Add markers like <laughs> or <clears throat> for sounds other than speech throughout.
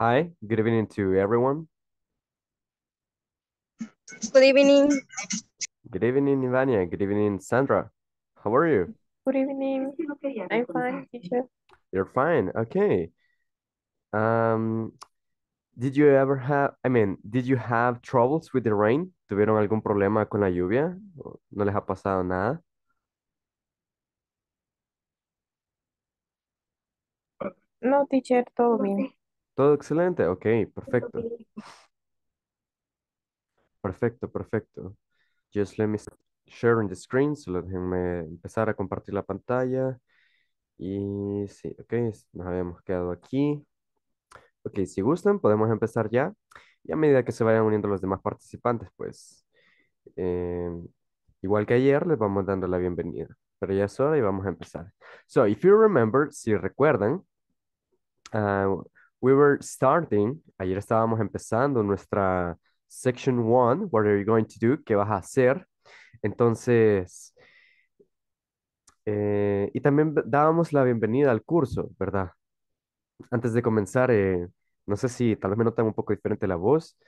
Hi, good evening to everyone. Good evening. Good evening, Ivania. Good evening, Sandra. How are you? Good evening. I'm fine, teacher. You're fine. Okay. Um, did you ever have, I mean, did you have troubles with the rain? ¿Tuvieron algún problema con la lluvia? ¿No les ha pasado nada? No, teacher, todo bien. Todo excelente. Ok, perfecto. Perfecto, perfecto. Just let me share the screen. Solo déjenme empezar a compartir la pantalla. Y sí, ok, nos habíamos quedado aquí. Ok, si gustan, podemos empezar ya. Y a medida que se vayan uniendo los demás participantes, pues, em, igual que ayer, les vamos dando la bienvenida. Pero ya es hora y vamos a empezar. So, if you remember, si recuerdan, ah, we were starting, ayer estábamos empezando nuestra section one, what are you going to do, qué vas a hacer. Entonces, eh, y también dábamos la bienvenida al curso, ¿verdad? Antes de comenzar, eh, no sé si tal vez me notan un poco diferente la voz.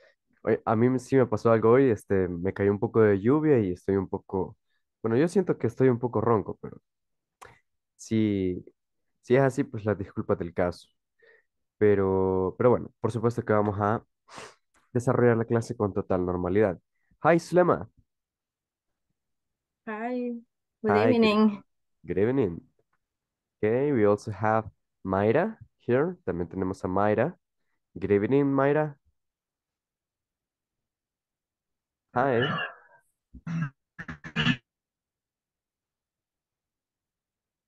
A mí sí me pasó algo hoy, este, me cayó un poco de lluvia y estoy un poco, bueno, yo siento que estoy un poco ronco, pero si, si es así, pues las disculpas del caso. Pero, pero bueno, por supuesto que vamos a desarrollar la clase con total normalidad. Hi, Slema. Hi, good evening. Good, evening. Okay, we also have Mayra here. También tenemos a Mayra. Good evening, Mayra. Hi.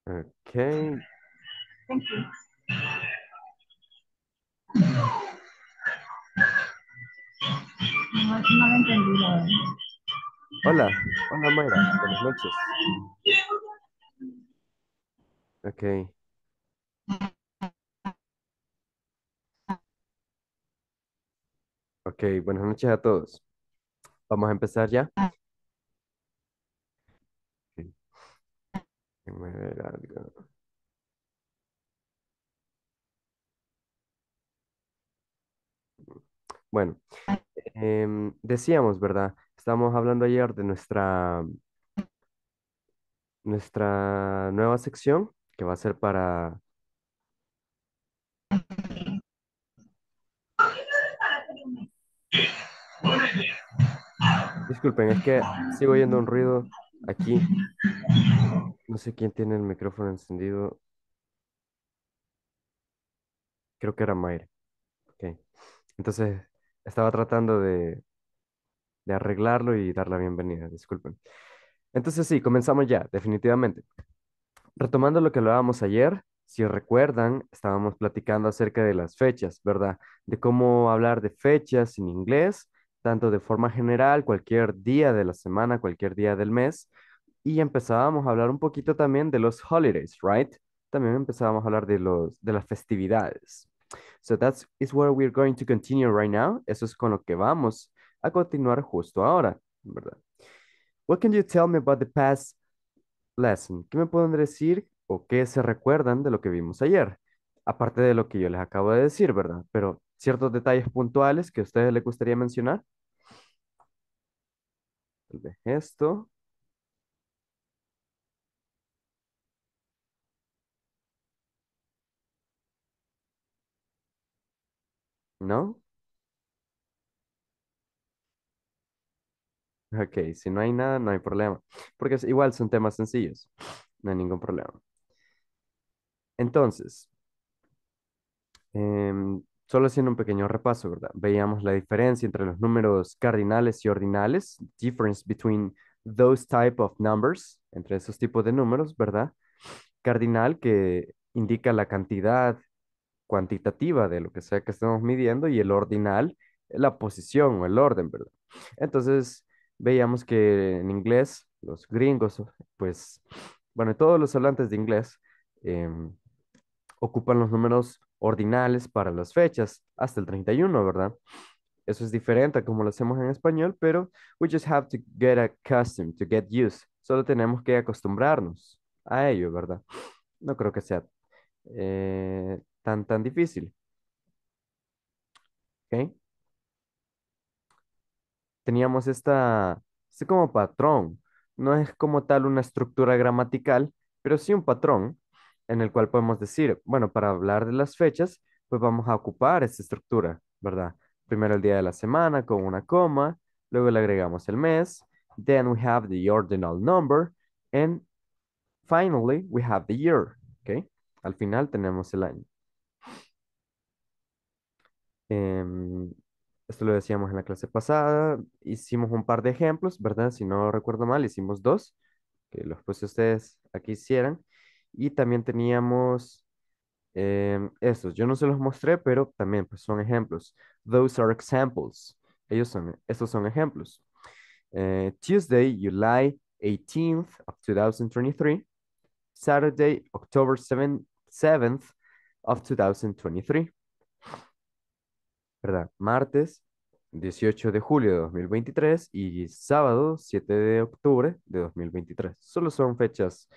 Okay. Thank you. Hola, hola Mayra, buenas noches. Ok. Ok, buenas noches a todos. Vamos a empezar ya. Bueno, Em, decíamos, ¿verdad? Estábamos hablando ayer de nuestra, nuestra nueva sección que va a ser para... Disculpen, es que sigo oyendo un ruido aquí. No sé quién tiene el micrófono encendido. Creo que era Mayra. Ok. Entonces, estaba tratando de, arreglarlo y dar la bienvenida, disculpen. Entonces sí, comenzamos ya, definitivamente. Retomando lo que hablábamos ayer, si recuerdan, estábamos platicando acerca de las fechas, ¿verdad? De cómo hablar de fechas en inglés, tanto de forma general, cualquier día de la semana, cualquier día del mes. Y empezábamos a hablar un poquito también de los holidays, ¿right? También empezábamos a hablar de, los, de las festividades. So that's is where we're going to continue right now. Eso es con lo que vamos a continuar justo ahora, ¿verdad? What can you tell me about the past lesson? ¿Qué me pueden decir o qué se recuerdan de lo que vimos ayer? Aparte de lo que yo les acabo de decir, ¿verdad? Pero ciertos detalles puntuales que a ustedes les gustaría mencionar. De esto. ¿No? Ok, si no hay nada, no hay problema. Porque igual son temas sencillos. No hay ningún problema. Entonces, em, solo haciendo un pequeño repaso, ¿verdad? Veíamos la diferencia entre los números cardinales y ordinales, difference between those type of numbers, entre esos tipos de números, ¿verdad? Cardinal que indica la cantidad cuantitativa de lo que sea que estemos midiendo y el ordinal, la posición o el orden, ¿verdad? Entonces, veíamos que en inglés, los gringos, pues, bueno, todos los hablantes de inglés em, ocupan los números ordinales para las fechas, hasta el 31, ¿verdad? Eso es diferente a como lo hacemos en español, pero we just have to get accustomed, to get used. Solo tenemos que acostumbrarnos a ello, ¿verdad? No creo que sea eh, tan, tan difícil. ¿Ok? Teníamos esta, este como patrón. No es como tal una estructura gramatical, pero sí un patrón en el cual podemos decir, bueno, para hablar de las fechas, pues vamos a ocupar esta estructura, ¿verdad? Primero el día de la semana con una coma, luego le agregamos el mes, then we have the ordinal number, and finally we have the year, ¿ok? Al final tenemos el año. Em, esto lo decíamos en la clase pasada, hicimos un par de ejemplos, ¿verdad? Si no recuerdo mal, hicimos dos, que los puse ustedes aquí hicieran. Y también teníamos em, estos, yo no se los mostré, pero también pues, son ejemplos. Those are examples. Ellos son, estos son ejemplos. Eh, Tuesday, July 18th of 2023. Saturday, October 7th of 2023. ¿verdad? Martes 18 de julio de 2023 y sábado 7 de octubre de 2023. Solo son fechas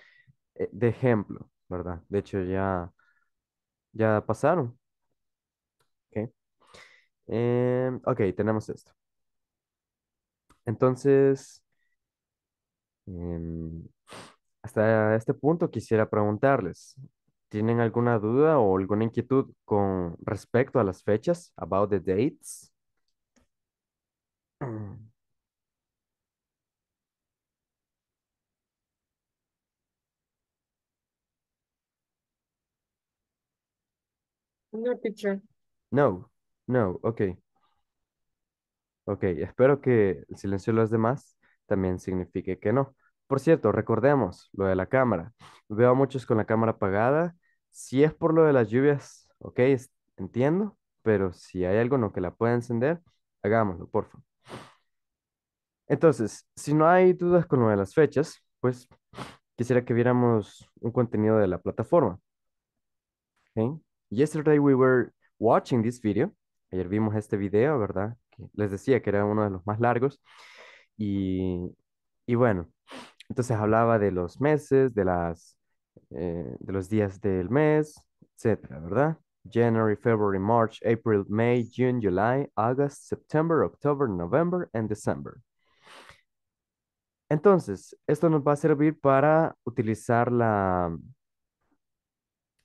eh, de ejemplo, ¿verdad? De hecho, ya, ya pasaron. Okay. Em, ok, tenemos esto. Entonces, em, hasta este punto quisiera preguntarles, tienen alguna duda o alguna inquietud con respecto a las fechas, about the dates. No, No, no, ok. Ok, espero que el silencio de los demás también signifique que no. Por cierto, recordemos lo de la cámara. Veo a muchos con la cámara apagada si es por lo de las lluvias, ok, entiendo, pero si hay algo en lo que la pueda encender, hagámoslo, por favor. Entonces, si no hay dudas con lo de las fechas, pues quisiera que viéramos un contenido de la plataforma. Yesterday we were watching this video. Ayer vimos este video, ¿verdad? les decía que era uno de los más largos. Y, y bueno, entonces hablaba de los meses, de las eh, de los días del mes, etcétera, ¿verdad? January, February, March, April, May, June, July, August, September, October, November and December. Entonces, esto nos va a servir para utilizar la,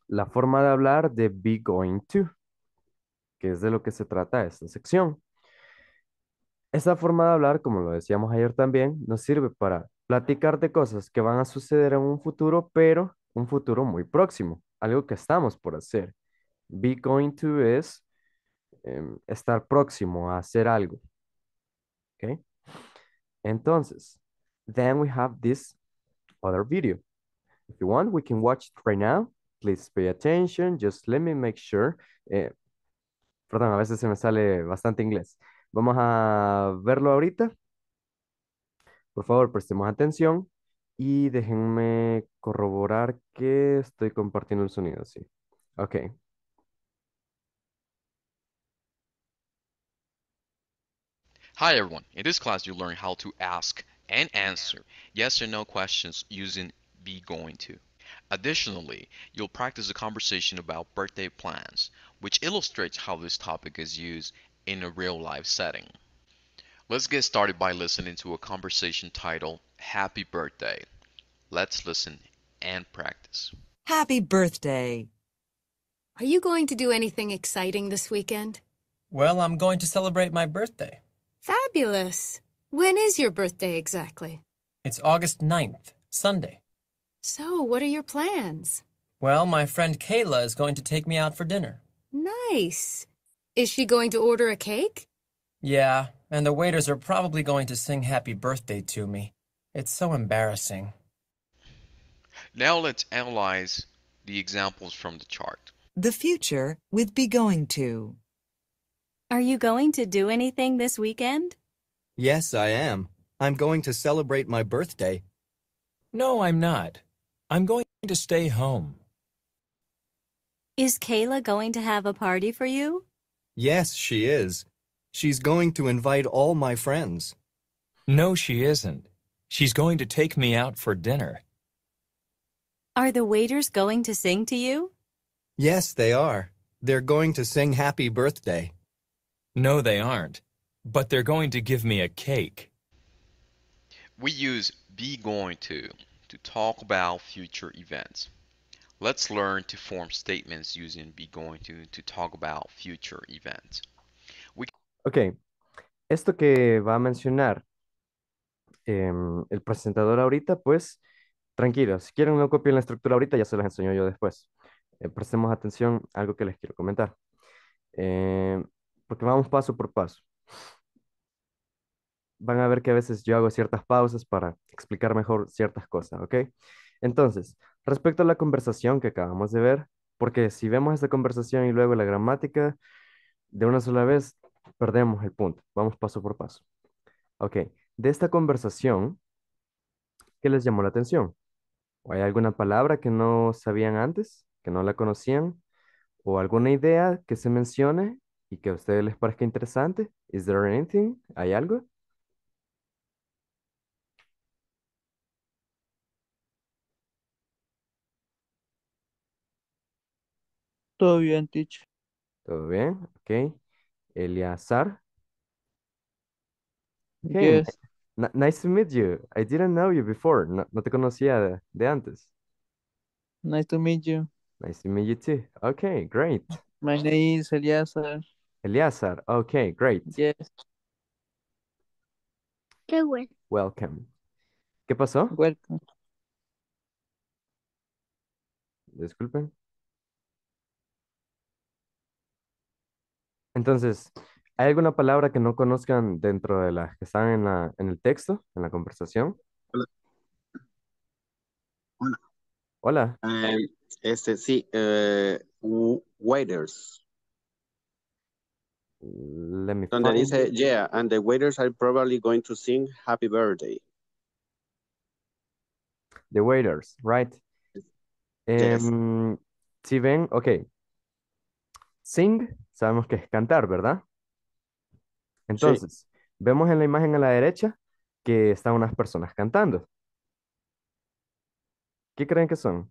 la forma de hablar de be going to, que es de lo que se trata esta sección. Esta forma de hablar, como lo decíamos ayer también, nos sirve para platicar de cosas que van a suceder en un futuro, pero un futuro muy próximo, algo que estamos por hacer. Be going to es em, estar próximo a hacer algo. Okay? Entonces, then we have this other video. If you want, we can watch it right now. Please pay attention. Just let me make sure. Eh, perdón, a veces se me sale bastante inglés. Vamos a verlo ahorita. Por favor, prestemos atención. Y déjenme corroborar que estoy compartiendo el sonido, sí. Ok. Hi everyone, in this class you learn how to ask and answer yes or no questions using be going to. Additionally, you'll practice a conversation about birthday plans, which illustrates how this topic is used in a real life setting. Let's get started by listening to a conversation titled Happy birthday. Let's listen and practice. Happy birthday. Are you going to do anything exciting this weekend? Well, I'm going to celebrate my birthday. Fabulous. When is your birthday exactly? It's August 9th, Sunday. So, what are your plans? Well, my friend Kayla is going to take me out for dinner. Nice. Is she going to order a cake? Yeah, and the waiters are probably going to sing happy birthday to me. It's so embarrassing. Now let's analyze the examples from the chart. The future with be going to. Are you going to do anything this weekend? Yes, I am. I'm going to celebrate my birthday. No, I'm not. I'm going to stay home. Is Kayla going to have a party for you? Yes, she is. She's going to invite all my friends. No, she isn't. She's going to take me out for dinner. Are the waiters going to sing to you? Yes, they are. They're going to sing happy birthday. No, they aren't. But they're going to give me a cake. We use be going to to talk about future events. Let's learn to form statements using be going to to talk about future events. We... Ok, esto que va a mencionar Em, el presentador ahorita, pues tranquilos, si quieren no copien la estructura ahorita, ya se las enseño yo después. Eh, prestemos atención a algo que les quiero comentar, eh, porque vamos paso por paso. Van a ver que a veces yo hago ciertas pausas para explicar mejor ciertas cosas, ¿ok? Entonces, respecto a la conversación que acabamos de ver, porque si vemos esta conversación y luego la gramática de una sola vez, perdemos el punto. Vamos paso por paso. Ok, de esta conversación que les llamó la atención? ¿O hay alguna palabra que no sabían antes, que no la conocían? ¿O alguna idea que se mencione y que a ustedes les parezca interesante? ¿Is there anything? ¿Hay algo? Todo bien, Todo bien, ok. Eliazar. Okay nice to meet you. I didn't know you before. No, te conocía de, antes. Nice to meet you. Nice to meet you too. Okay, great. My name is Elías Eliasar. Okay, great. Yes. Qué bueno. Welcome. ¿Qué pasó? Welcome. Disculpen. Entonces, ¿Hay alguna palabra que no conozcan dentro de las que están en la, en el texto, en la conversación? Hola. Hola. Eh, este sí, eh, waiters. Donde dice, yeah, and the waiters are probably going to sing happy birthday. The waiters, right? Em, si ven, ok. Sing, sabemos que es cantar, ¿verdad? Entonces, vemos en la imagen a la derecha que están unas personas cantando. ¿Qué creen que son?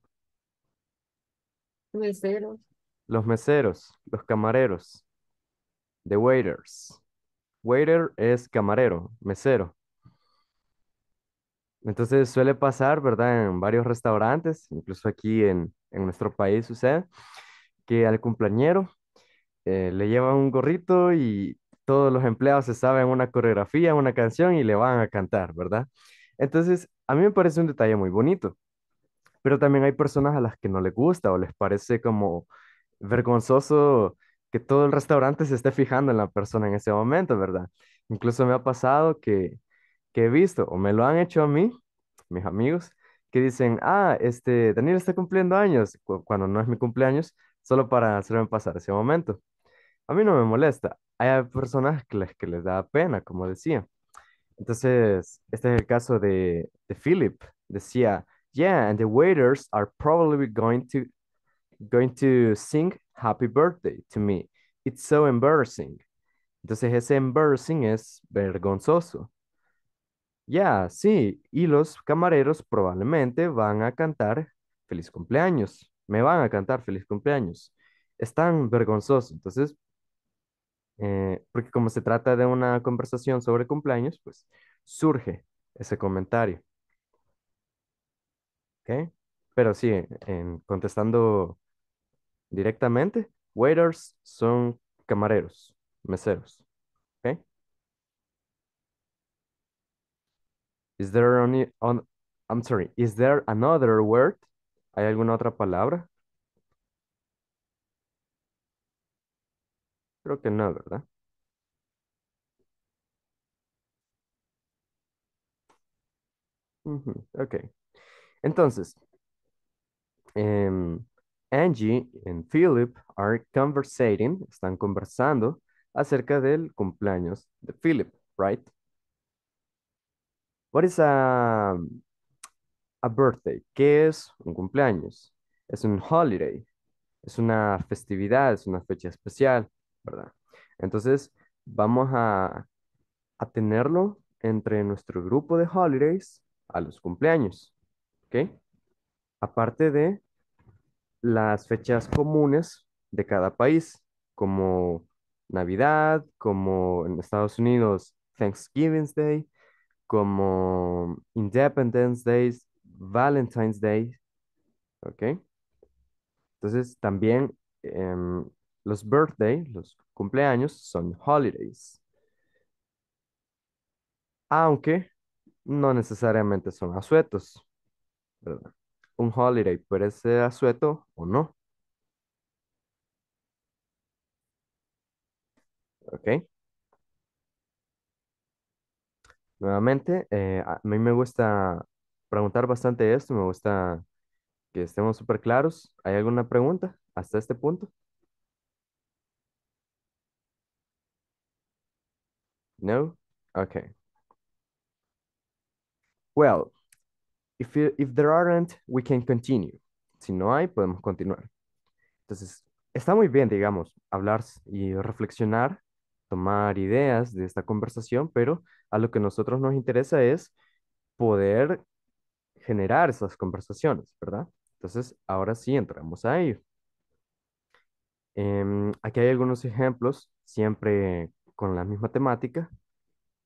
Meseros. Los meseros, los camareros, the waiters. Waiter es camarero, mesero. Entonces suele pasar, ¿verdad? En varios restaurantes, incluso aquí en, nuestro país sucede, que al cumpleañero eh, le lleva un gorrito y todos los empleados se saben una coreografía, una canción y le van a cantar, ¿verdad? Entonces, a mí me parece un detalle muy bonito, pero también hay personas a las que no les gusta o les parece como vergonzoso que todo el restaurante se esté fijando en la persona en ese momento, ¿verdad? Incluso me ha pasado que, que he visto o me lo han hecho a mí, mis amigos, que dicen, ah, este, Daniel está cumpliendo años, cuando no es mi cumpleaños, solo para hacerme pasar ese momento. A mí no me molesta. Hay personas que les, que les da pena, como decía. Entonces, este es el caso de, de Philip. Decía, yeah, and the waiters are probably going to, going to sing happy birthday to me. It's so embarrassing. Entonces, ese embarrassing es vergonzoso. Ya, sí, y los camareros probablemente van a cantar feliz cumpleaños. Me van a cantar feliz cumpleaños. Es tan vergonzoso. Entonces, eh, porque como se trata de una conversación sobre cumpleaños, pues surge ese comentario. ¿Ok? Pero sí, en, contestando directamente, waiters son camareros, meseros. ¿Ok? Is there any I'm sorry, is there another word? ¿Hay alguna otra palabra Creo que no, ¿verdad? Ok. Entonces, em, Angie y Philip are conversating, están conversando acerca del cumpleaños de Philip, right? What is a, a birthday? ¿Qué es un cumpleaños? Es un holiday, es una festividad, es una fecha especial. Entonces, vamos a, tenerlo entre nuestro grupo de holidays a los cumpleaños, ¿ok? Aparte de las fechas comunes de cada país, como Navidad, como en Estados Unidos Thanksgiving Day, como Independence Day, Valentine's Day, ¿ok? Entonces también em, los birthday, los cumpleaños, son holidays. Aunque no necesariamente son asuetos. Un holiday puede ser asueto o no. Ok. Nuevamente, eh, a mí me gusta preguntar bastante esto, me gusta que estemos súper claros. ¿Hay alguna pregunta hasta este punto? No? Okay. Well, if, if there aren't, we can continue. Si no hay, podemos continuar. Entonces, está muy bien, digamos, hablar y reflexionar, tomar ideas de esta conversación, pero a lo que a nosotros nos interesa es poder generar esas conversaciones, ¿verdad? Entonces, ahora sí entramos a ello. Em, aquí hay algunos ejemplos, siempre con la misma temática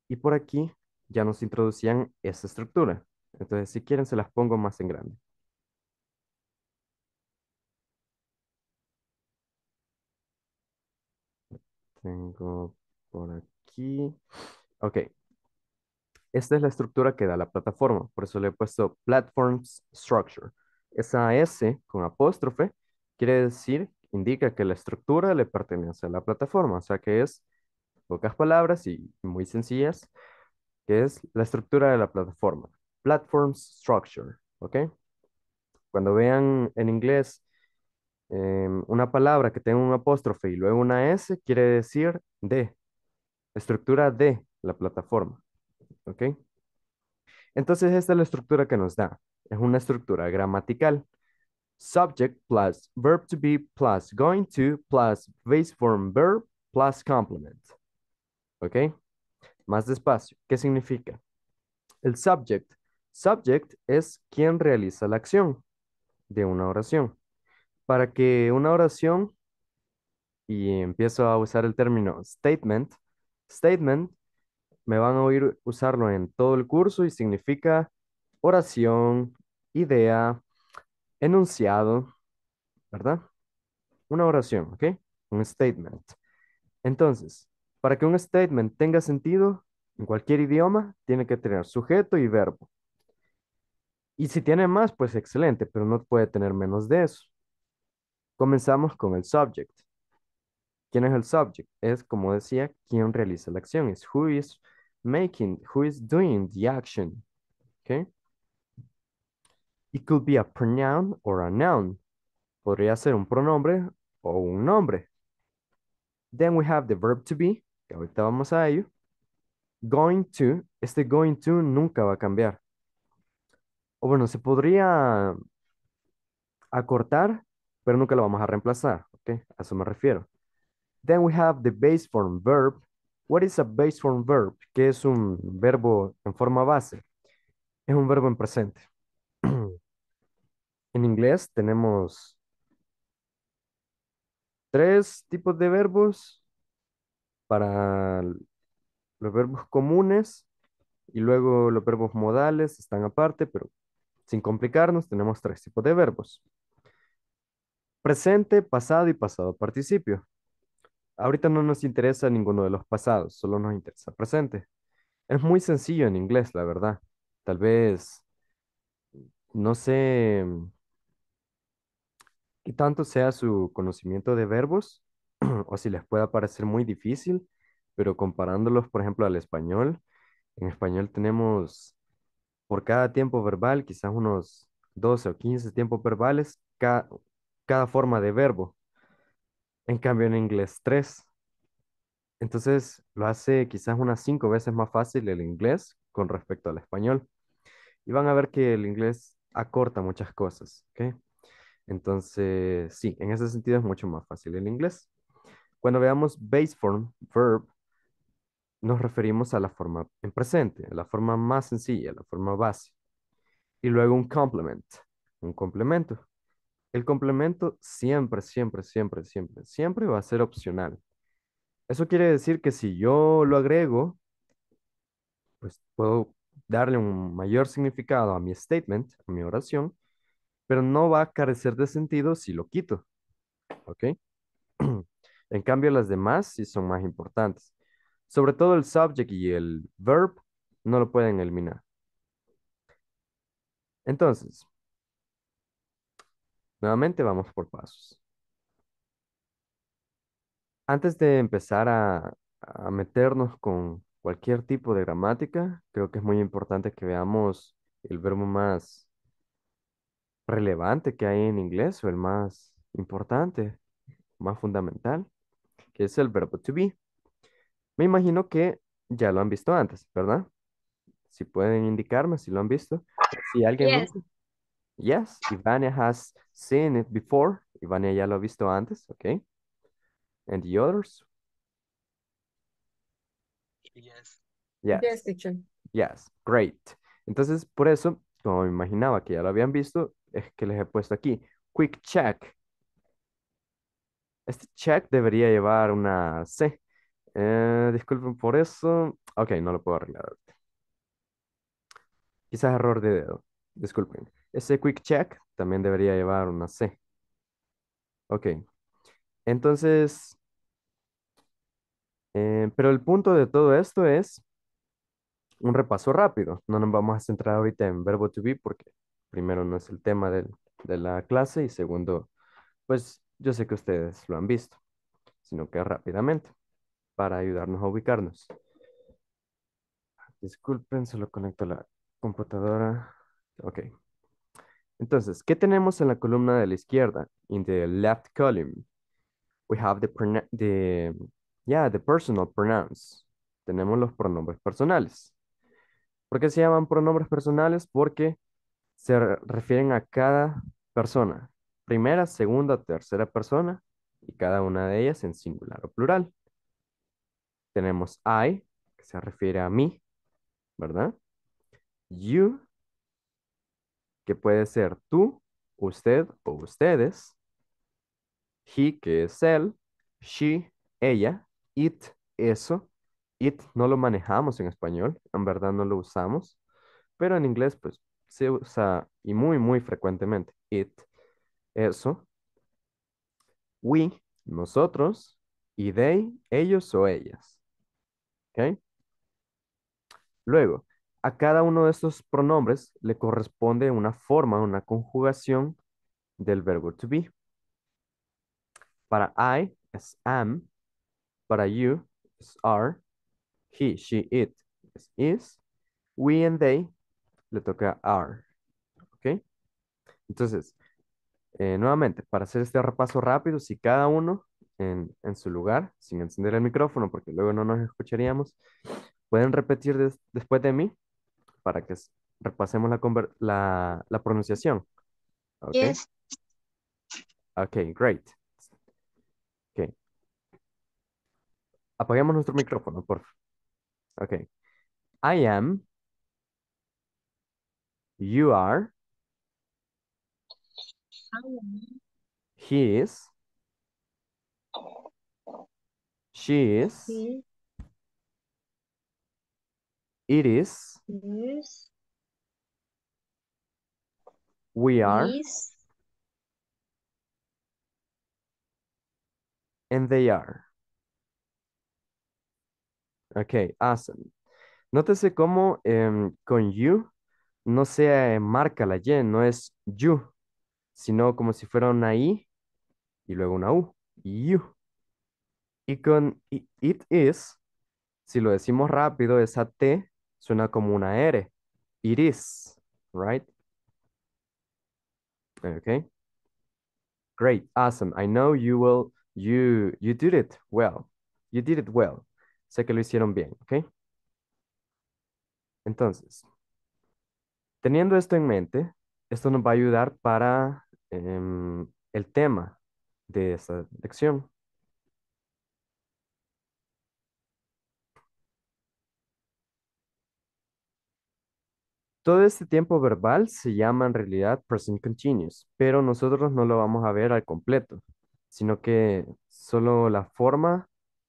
y por aquí ya nos introducían esa estructura. Entonces, si quieren, se las pongo más en grande. Tengo por aquí. Ok. Esta es la estructura que da la plataforma. Por eso le he puesto Platform Structure. Esa S con apóstrofe quiere decir, indica que la estructura le pertenece a la plataforma. O sea que es pocas palabras y muy sencillas, que es la estructura de la plataforma. Platform structure, ¿ok? Cuando vean en inglés em, una palabra que tenga un apóstrofe y luego una S, quiere decir de, estructura de la plataforma, ¿ok? Entonces esta es la estructura que nos da. Es una estructura gramatical. Subject plus verb to be plus going to plus base form verb plus complement. ¿Ok? Más despacio. ¿Qué significa? El subject. Subject es quien realiza la acción de una oración. Para que una oración, y empiezo a usar el término statement, statement, me van a oír usarlo en todo el curso y significa oración, idea, enunciado, ¿verdad? Una oración, ¿ok? Un statement. Entonces, para que un statement tenga sentido en cualquier idioma, tiene que tener sujeto y verbo. Y si tiene más, pues excelente, pero no puede tener menos de eso. Comenzamos con el subject. ¿Quién es el subject? Es, como decía, quien realiza la acción. Es who is making, who is doing the action. Okay? It could be a pronoun or a noun. Podría ser un pronombre o un nombre. Then we have the verb to be, ahorita vamos a ello, going to, este going to nunca va a cambiar. O bueno, se podría acortar, pero nunca lo vamos a reemplazar, ¿ok? A eso me refiero. Then we have the base form verb. What is a base form verb? ¿Qué es un verbo en forma base. Es un verbo en presente. <clears throat> en inglés tenemos tres tipos de verbos para los verbos comunes y luego los verbos modales están aparte, pero sin complicarnos tenemos tres tipos de verbos. Presente, pasado y pasado participio. Ahorita no nos interesa ninguno de los pasados, solo nos interesa presente. Es muy sencillo en inglés, la verdad. Tal vez, no sé qué tanto sea su conocimiento de verbos, <clears throat> o si les pueda parecer muy difícil, pero comparándolos, por ejemplo, al español, en español tenemos por cada tiempo verbal, quizás unos 12 o 15 tiempos verbales, cada, forma de verbo. En cambio, en inglés, tres. Entonces, lo hace quizás unas cinco veces más fácil el inglés con respecto al español. Y van a ver que el inglés acorta muchas cosas, Entonces, sí, en ese sentido es mucho más fácil el inglés. Cuando veamos base form, verb, nos referimos a la forma en presente, a la forma más sencilla, a la forma base. Y luego un complement, un complemento. El complemento siempre, siempre, siempre, siempre, siempre va a ser opcional. Eso quiere decir que si yo lo agrego, pues puedo darle un mayor significado a mi statement, a mi oración, pero no va a carecer de sentido si lo quito. ¿Ok? <clears throat> En cambio, las demás sí son más importantes. Sobre todo el subject y el verb no lo pueden eliminar. Entonces, nuevamente vamos por pasos. Antes de empezar a, a meternos con cualquier tipo de gramática, creo que es muy importante que veamos el verbo más relevante que hay en inglés o el más importante, más fundamental que es el verbo to be. Me imagino que ya lo han visto antes, ¿verdad? Si pueden indicarme si lo han visto. Si alguien yes. Ivania has seen it before. Ivania ya lo ha visto antes, ok. And the others? Yes. Yes. Yes, great. Entonces, por eso, como me imaginaba que ya lo habían visto, es que les he puesto aquí, quick check. Este check debería llevar una C. Eh, disculpen por eso. Ok, no lo puedo arreglar. Quizás error de dedo. Disculpen. Ese quick check también debería llevar una C. Ok. Entonces, eh, pero el punto de todo esto es un repaso rápido. No nos vamos a centrar ahorita en verbo to be porque primero no es el tema del de la clase y segundo, pues yo sé que ustedes lo han visto, sino que rápidamente, para ayudarnos a ubicarnos. Disculpen, solo conecto la computadora. Ok. Entonces, ¿qué tenemos en la columna de la izquierda? In the left column, we have the, the, yeah, the personal pronouns. Tenemos los pronombres personales. ¿Por qué se llaman pronombres personales? Porque se refieren a cada persona, primera, segunda, tercera persona y cada una de ellas en singular o plural. Tenemos I, que se refiere a mí, ¿verdad? You, que puede ser tú, usted o ustedes. He, que es él. She, ella. It, eso. It no lo manejamos en español, en verdad no lo usamos, pero en inglés pues se usa y muy, muy frecuentemente. It eso. We, nosotros, y they, ellos o ellas. ¿Ok? Luego, a cada uno de estos pronombres le corresponde una forma, una conjugación del verbo to be. Para I es am, para you es are, he, she, it es is, we and they le toca are. ¿Ok? Entonces, eh, nuevamente, para hacer este repaso rápido, si cada uno en, su lugar, sin encender el micrófono, porque luego no nos escucharíamos, pueden repetir después de mí para que repasemos la, la, pronunciación. Okay. Okay, great. Okay. Apaguemos nuestro micrófono, por favor. Okay. I am. You are. He is. She is. it is. We are. and they are. Okay, awesome. Nótese cómo em, con you no se eh, marca la Y, no es you, sino como si fuera una I y luego una U. y Y con it is, si lo decimos rápido, esa T suena como una R. It is, right? Okay. Great, awesome. I know you will, you, you did it well. You did it well. Sé que lo hicieron bien, ¿ok? Entonces, teniendo esto en mente, esto nos va a ayudar para Em, el tema de esta lección. Todo este tiempo verbal se llama en realidad present continuous, pero nosotros no lo vamos a ver al completo, sino que solo la forma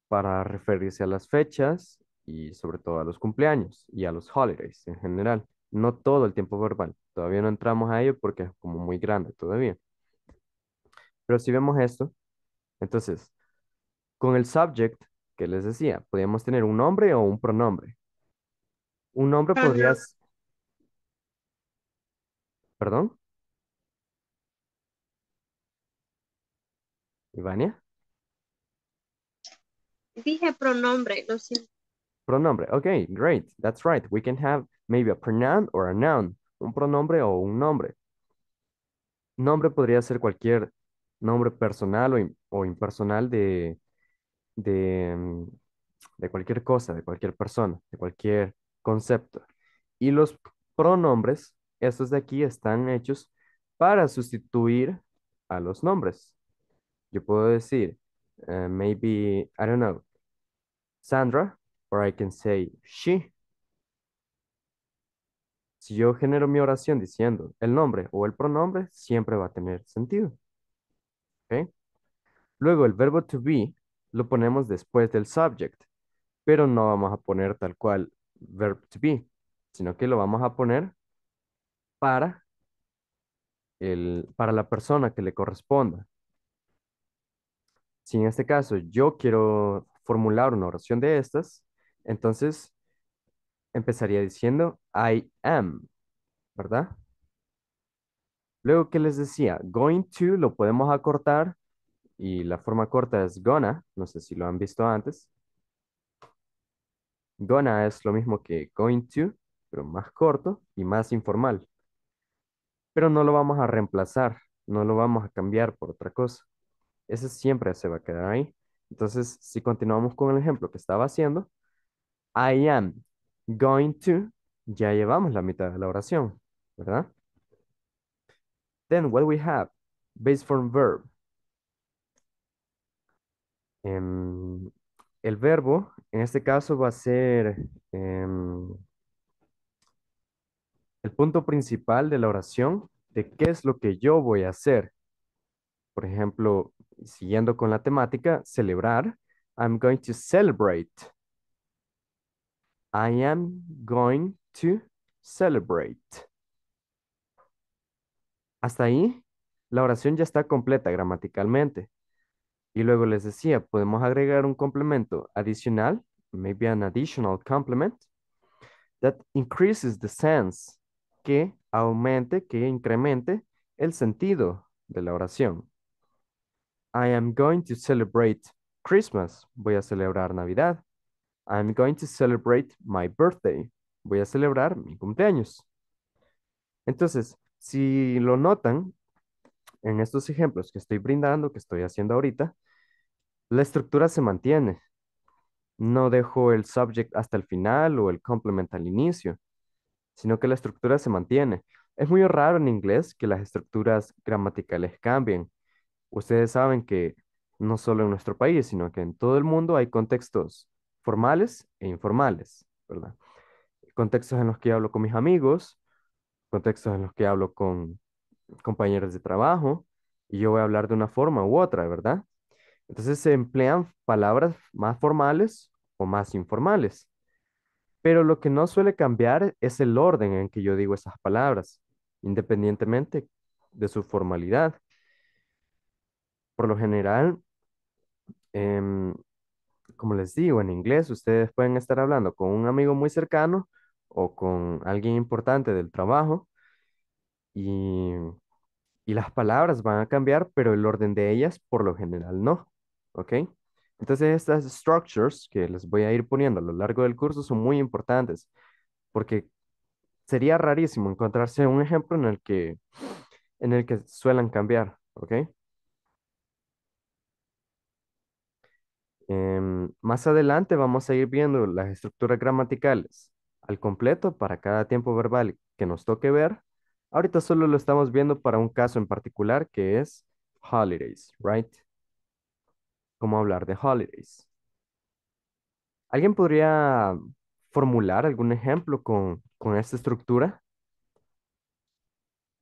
para referirse a las fechas y sobre todo a los cumpleaños y a los holidays en general no todo el tiempo verbal. Todavía no entramos a ello porque es como muy grande todavía. Pero si vemos esto, entonces, con el subject que les decía, podríamos tener un nombre o un pronombre. Un nombre podrías... ¿Perdón? ¿Ivania? Dije pronombre, lo siento. Pronombre, okay, great, that's right. We can have Maybe a pronoun or a noun. Un pronombre o un nombre. Nombre podría ser cualquier nombre personal o, impersonal mm, de, cualquier cosa, de cualquier persona, de cualquier concepto. Y los pronombres, estos de aquí están hechos para sustituir a los nombres. Yo puedo decir, eh, maybe, I don't know, Sandra, or I can say she, yo genero mi oración diciendo el nombre o el pronombre, siempre va a tener sentido. Luego el verbo to be lo ponemos después del subject, pero no vamos a poner tal cual verb to be, sino que lo vamos a poner para, para la persona que le corresponda. Si en este caso yo quiero formular una oración de estas, entonces empezaría diciendo I am, ¿verdad? Luego, ¿qué les decía? Going to lo podemos acortar y la forma corta es gonna, no sé si lo han visto antes. Gonna es lo mismo que going to, pero más corto y más informal. Pero no lo vamos a reemplazar, no lo vamos a cambiar por otra cosa. Ese siempre se va a quedar ahí. Entonces, si continuamos con el ejemplo que estaba haciendo, I am going to, ya llevamos la mitad de la oración, ¿verdad? Then what we have, base form verb. Em, el verbo, en este caso, va a ser em, el punto principal de la oración de qué es lo que yo voy a hacer. Por ejemplo, siguiendo con la temática, celebrar, I'm going to celebrate. I am going to celebrate. Hasta ahí, la oración ya está completa gramaticalmente. Y luego les decía, podemos agregar un complemento adicional, maybe an additional complement, that increases the sense, que aumente, que incremente el sentido de la oración. I am going to celebrate Christmas. Voy a celebrar Navidad. I'm going to celebrate my birthday. Voy a celebrar mi cumpleaños. Entonces, si lo notan, en estos ejemplos que estoy brindando, que estoy haciendo ahorita, la estructura se mantiene. No dejo el subject hasta el final o el complement al inicio, sino que la estructura se mantiene. Es muy raro en inglés que las estructuras gramaticales cambien. Ustedes saben que no solo en nuestro país, sino que en todo el mundo hay contextos formales e informales, ¿verdad? Contextos en los que hablo con mis amigos, contextos en los que hablo con compañeros de trabajo, y yo voy a hablar de una forma u otra, ¿verdad? Entonces se emplean palabras más formales o más informales. Pero lo que no suele cambiar es el orden en que yo digo esas palabras, independientemente de su formalidad. Por lo general, em, como les digo, en inglés ustedes pueden estar hablando con un amigo muy cercano o con alguien importante del trabajo y, y las palabras van a cambiar, pero el orden de ellas por lo general no, ¿ok? Entonces estas structures que les voy a ir poniendo a lo largo del curso son muy importantes porque sería rarísimo encontrarse un ejemplo en el que, en el que suelen cambiar, ¿ok? Em, más adelante vamos a ir viendo las estructuras gramaticales al completo para cada tiempo verbal que nos toque ver. Ahorita solo lo estamos viendo para un caso en particular que es holidays, right? ¿Cómo hablar de holidays? ¿Alguien podría formular algún ejemplo con, esta estructura?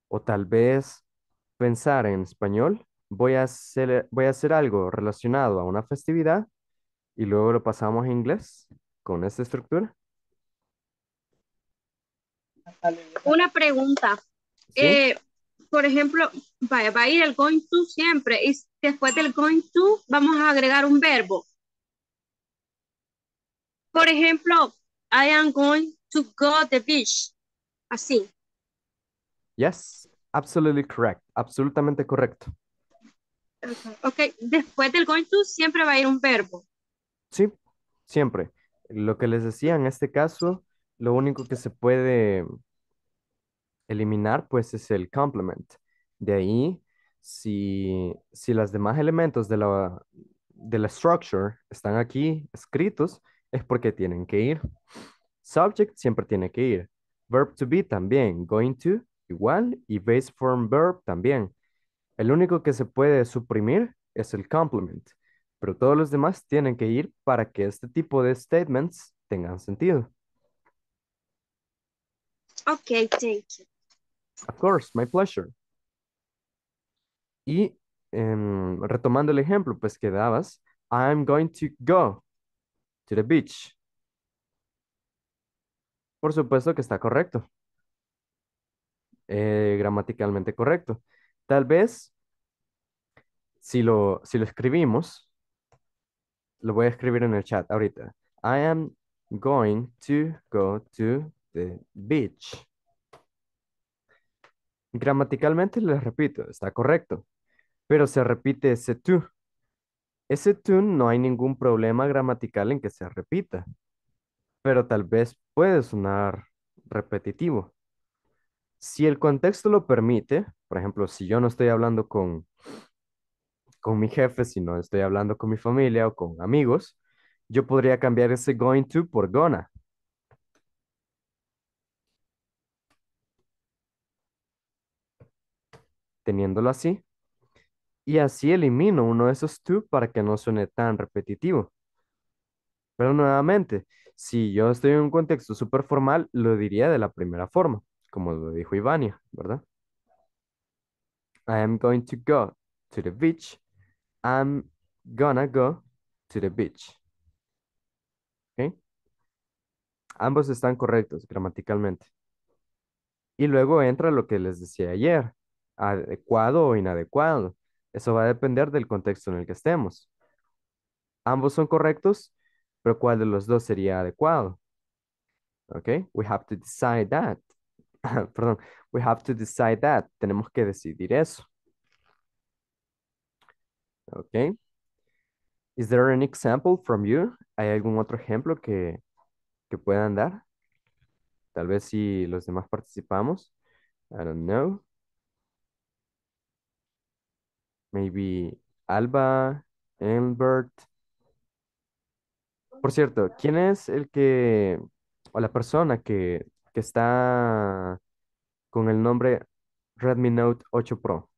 O tal vez pensar en español, voy voy a hacer algo relacionado a una festividad y luego lo pasamos a inglés con esta estructura. Una pregunta. Eh, por ejemplo, va, a ir el going to siempre y después del going to vamos a agregar un verbo. Por ejemplo, I am going to go to the beach. Así. Yes, absolutely correct. Absolutamente correcto. Ok, después del going to siempre va a ir un verbo. Sí, siempre. Lo que les decía en este caso, lo único que se puede eliminar, pues, es el complement. De ahí, si, los demás elementos de la, de la structure están aquí escritos, es porque tienen que ir. Subject siempre tiene que ir. Verb to be también. Going to igual. Y base form verb también. El único que se puede suprimir es el complement pero todos los demás tienen que ir para que este tipo de statements tengan sentido. Ok, thank you. Of course, my pleasure. Y em, retomando el ejemplo, pues que dabas, I'm going to go to the beach. Por supuesto que está correcto. Eh, gramaticalmente correcto. Tal vez, si si lo escribimos, lo voy a escribir en el chat ahorita. I am going to go to the beach. Gramaticalmente, les repito, está correcto, pero se repite ese tú. Ese tú no hay ningún problema gramatical en que se repita, pero tal vez puede sonar repetitivo. Si el contexto lo permite, por ejemplo, si yo no estoy hablando con con mi jefe, si no estoy hablando con mi familia o con amigos, yo podría cambiar ese going to por gonna. Teniéndolo así. Y así elimino uno de esos to para que no suene tan repetitivo. Pero nuevamente, si yo estoy en un contexto súper formal, lo diría de la primera forma, como lo dijo Ivania, ¿verdad? I am going to go to the beach I'm gonna go to the beach. ¿Okay? Ambos están correctos gramaticalmente. Y luego entra lo que les decía ayer, adecuado o inadecuado. Eso va a depender del contexto en el que estemos. Ambos son correctos, pero ¿cuál de los dos sería adecuado? ¿Ok? We have to decide that. <coughs> Perdón, we have to decide that. Tenemos que decidir eso. Okay. Is there an example from you? ¿Hay algún otro ejemplo que, puedan dar? Tal vez si los demás participamos. I don't know. Maybe Alba, Albert. Por cierto, ¿quién es el que, o la persona que, que está con el nombre Redmi Note 8 Pro?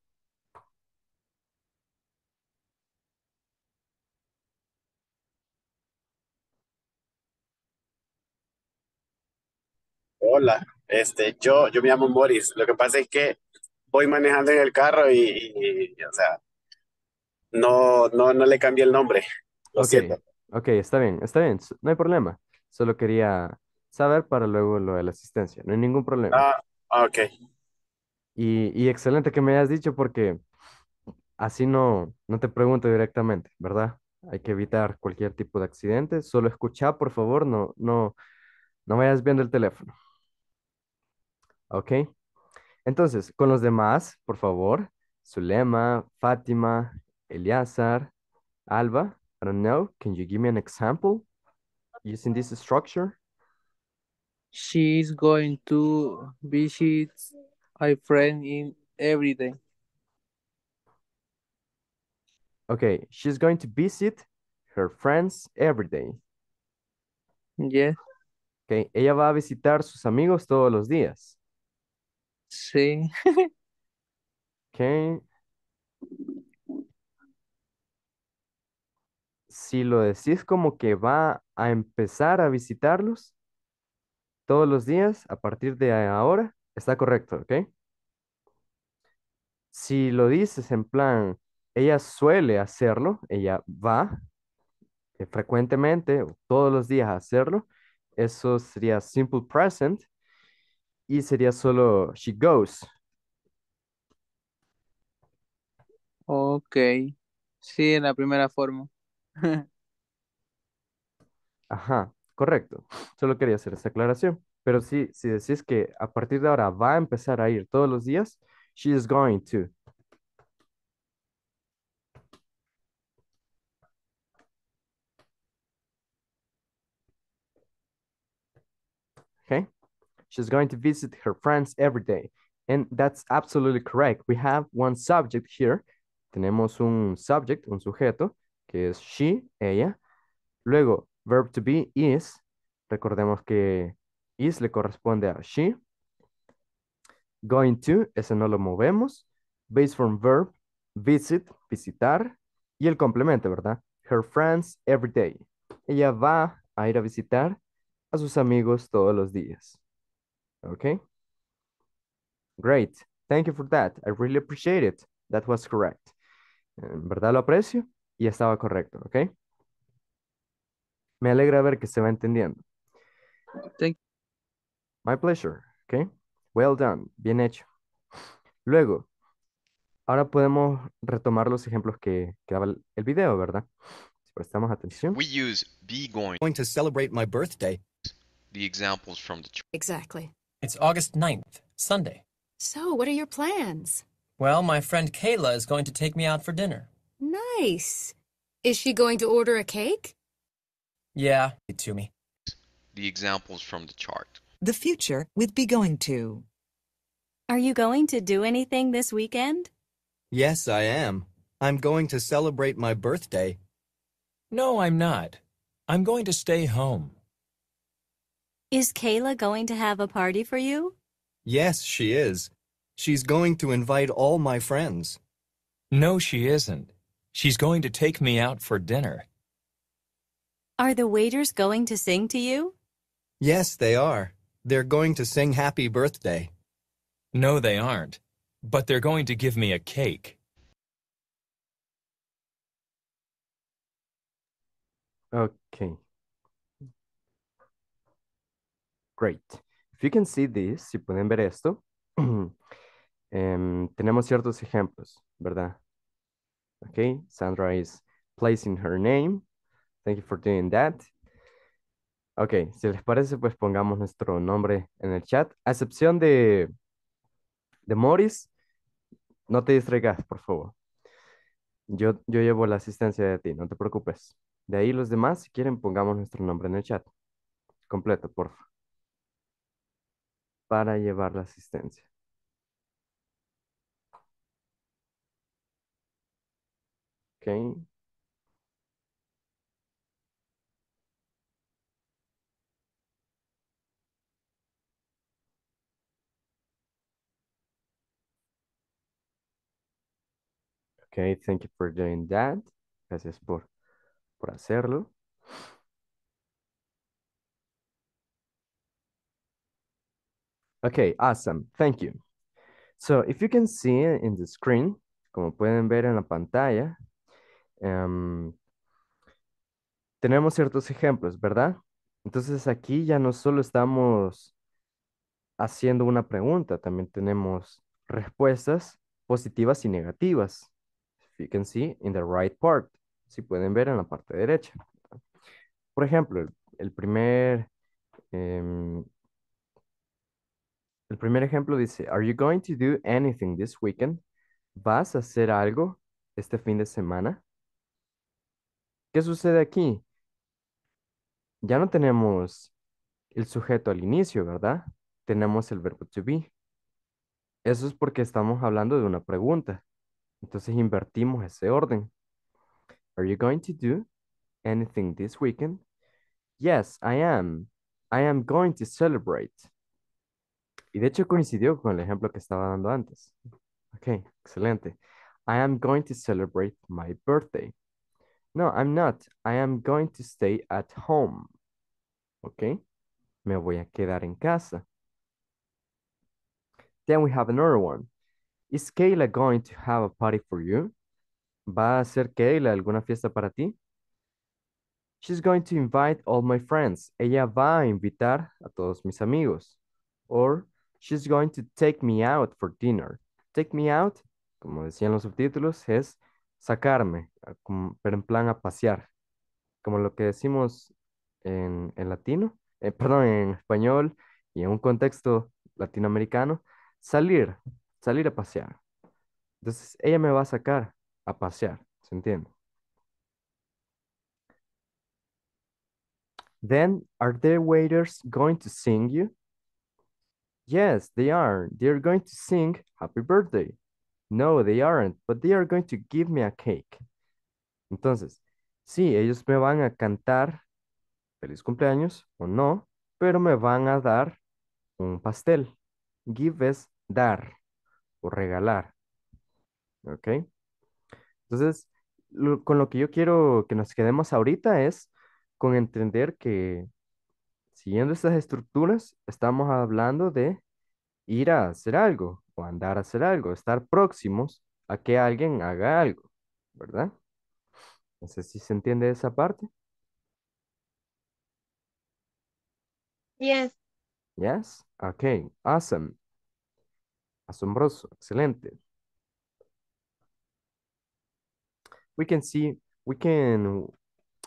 hola, este, yo, yo me llamo Boris, Lo que pasa es que voy manejando en el carro y, o sea, no, no, le cambié el nombre. Lo siento. Ok, está bien, está bien, no hay problema. Solo quería saber para luego lo de la asistencia, no hay ningún problema. Ah, ah ok. Y, excelente que me hayas dicho porque así no, no te pregunto directamente, ¿verdad? Hay que evitar cualquier tipo de accidente. Solo escucha, por favor, no, no, no vayas viendo el teléfono. ¿Ok? Entonces, con los demás, por favor, Zulema, Fátima, Eliazar, Alba, I don't know, can you give me an example using this structure? She's going to visit a friend in every day. Okay, she's going to visit her friends every day. Yeah. Okay, ella va a visitar sus amigos todos los días. Sí. Ok. Si lo decís como que va a empezar a visitarlos todos los días a partir de ahora, está correcto, ¿ok? Si lo dices en plan, ella suele hacerlo, ella va eh, frecuentemente, todos los días a hacerlo, eso sería simple present y sería solo she goes. Ok. Sí, en la primera forma. <laughs> Ajá, correcto. Solo quería hacer esa aclaración. Pero sí, si decís que a partir de ahora va a empezar a ir todos los días, she is going to. Okay. She's going to visit her friends every day. And that's absolutely correct. We have one subject here. Tenemos un subject, un sujeto, que es she, ella. Luego, verb to be is. Recordemos que is le corresponde a she. Going to, ese no lo movemos. Base from verb, visit, visitar. Y el complemento, ¿verdad? Her friends every day. Ella va a ir a visitar a sus amigos todos los días. Okay. Great. Thank you for that. I really appreciate it. That was correct. En verdad lo aprecio y estaba correcto, ¿ok? Me alegra ver que se va entendiendo. Thank you. My pleasure, ¿ok? Well done, bien hecho. Luego, ahora podemos retomar los ejemplos que, daba el video, ¿verdad? Si prestamos atención. We use be going. going to celebrate my birthday. The examples from the Exactly. It's August 9th, Sunday. So, what are your plans? Well, my friend Kayla is going to take me out for dinner. Nice. Is she going to order a cake? Yeah, it to me. The examples from the chart. The future with be going to. Are you going to do anything this weekend? Yes, I am. I'm going to celebrate my birthday. No, I'm not. I'm going to stay home. Is Kayla going to have a party for you? Yes, she is. She's going to invite all my friends. No, she isn't. She's going to take me out for dinner. Are the waiters going to sing to you? Yes, they are. They're going to sing happy birthday. No, they aren't. But they're going to give me a cake. Okay. Great. If you can see this, si pueden ver esto, <clears throat> em, tenemos ciertos ejemplos, ¿verdad? Okay, Sandra is placing her name. Thank you for doing that. Ok, si les parece, pues pongamos nuestro nombre en el chat. A excepción de, de Morris, no te distraigas, por favor. Yo, yo llevo la asistencia de ti, no te preocupes. De ahí los demás, si quieren, pongamos nuestro nombre en el chat. Completo, por favor para llevar la asistencia. Ok. Okay, thank you for doing that. Gracias por, por hacerlo. Okay, awesome. Thank you. So if you can see in the screen, como pueden ver en la pantalla, em, tenemos ciertos ejemplos, ¿verdad? Entonces aquí ya no solo estamos haciendo una pregunta, también tenemos respuestas positivas y negativas. If you can see in the right part, si pueden ver en la parte derecha. Por ejemplo, el, primer em, el primer ejemplo dice, Are you going to do anything this weekend? ¿Vas a hacer algo este fin de semana? ¿Qué sucede aquí? Ya no tenemos el sujeto al inicio, ¿verdad? Tenemos el verbo to be. Eso es porque estamos hablando de una pregunta. Entonces invertimos ese orden. Are you going to do anything this weekend? Yes, I am. I am going to celebrate. Y de hecho coincidió con el ejemplo que estaba dando antes. Ok, excelente. I am going to celebrate my birthday. No, I'm not. I am going to stay at home. Ok, me voy a quedar en casa. Then we have another one. Is Kayla going to have a party for you? ¿Va a hacer Kayla alguna fiesta para ti? She's going to invite all my friends. Ella va a invitar a todos mis amigos. Or She's going to take me out for dinner. Take me out, como decían los subtítulos, es sacarme, pero en plan a pasear. Como lo que decimos en, latino, eh, <laughs> perdón, en español y en un contexto latinoamericano, salir, salir a pasear. Entonces, ella me va a sacar a pasear, ¿se entiende? Then, are the waiters going to sing you? Yes, they are. They are going to sing happy birthday. No, they aren't, but they are going to give me a cake. Entonces, sí, ellos me van a cantar feliz cumpleaños o no, pero me van a dar un pastel. Give es dar o regalar. ¿Ok? Entonces, con lo que yo quiero que nos quedemos ahorita es con entender que Siguiendo estas estructuras, estamos hablando de ir a hacer algo o andar a hacer algo, estar próximos a que alguien haga algo, ¿verdad? No sé si se entiende esa parte. Yes. Yes. Okay. Awesome. Asombroso. Excelente. We can see, we can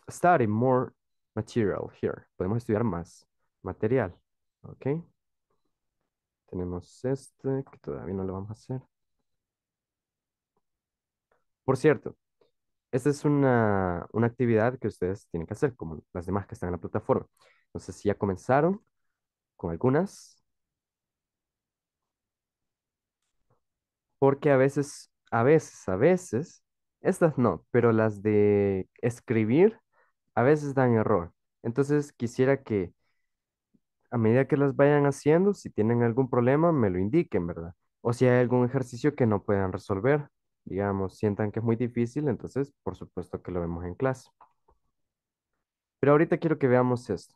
study more material here. Podemos estudiar más material. ¿Ok? Tenemos este que todavía no lo vamos a hacer. Por cierto, esta es una, una actividad que ustedes tienen que hacer, como las demás que están en la plataforma. No sé si ya comenzaron con algunas. Porque a veces, a veces, a veces, estas no, pero las de escribir a veces dan error. Entonces quisiera que a medida que las vayan haciendo, si tienen algún problema, me lo indiquen, ¿verdad? O si hay algún ejercicio que no puedan resolver, digamos, sientan que es muy difícil, entonces por supuesto que lo vemos en clase. Pero ahorita quiero que veamos esto.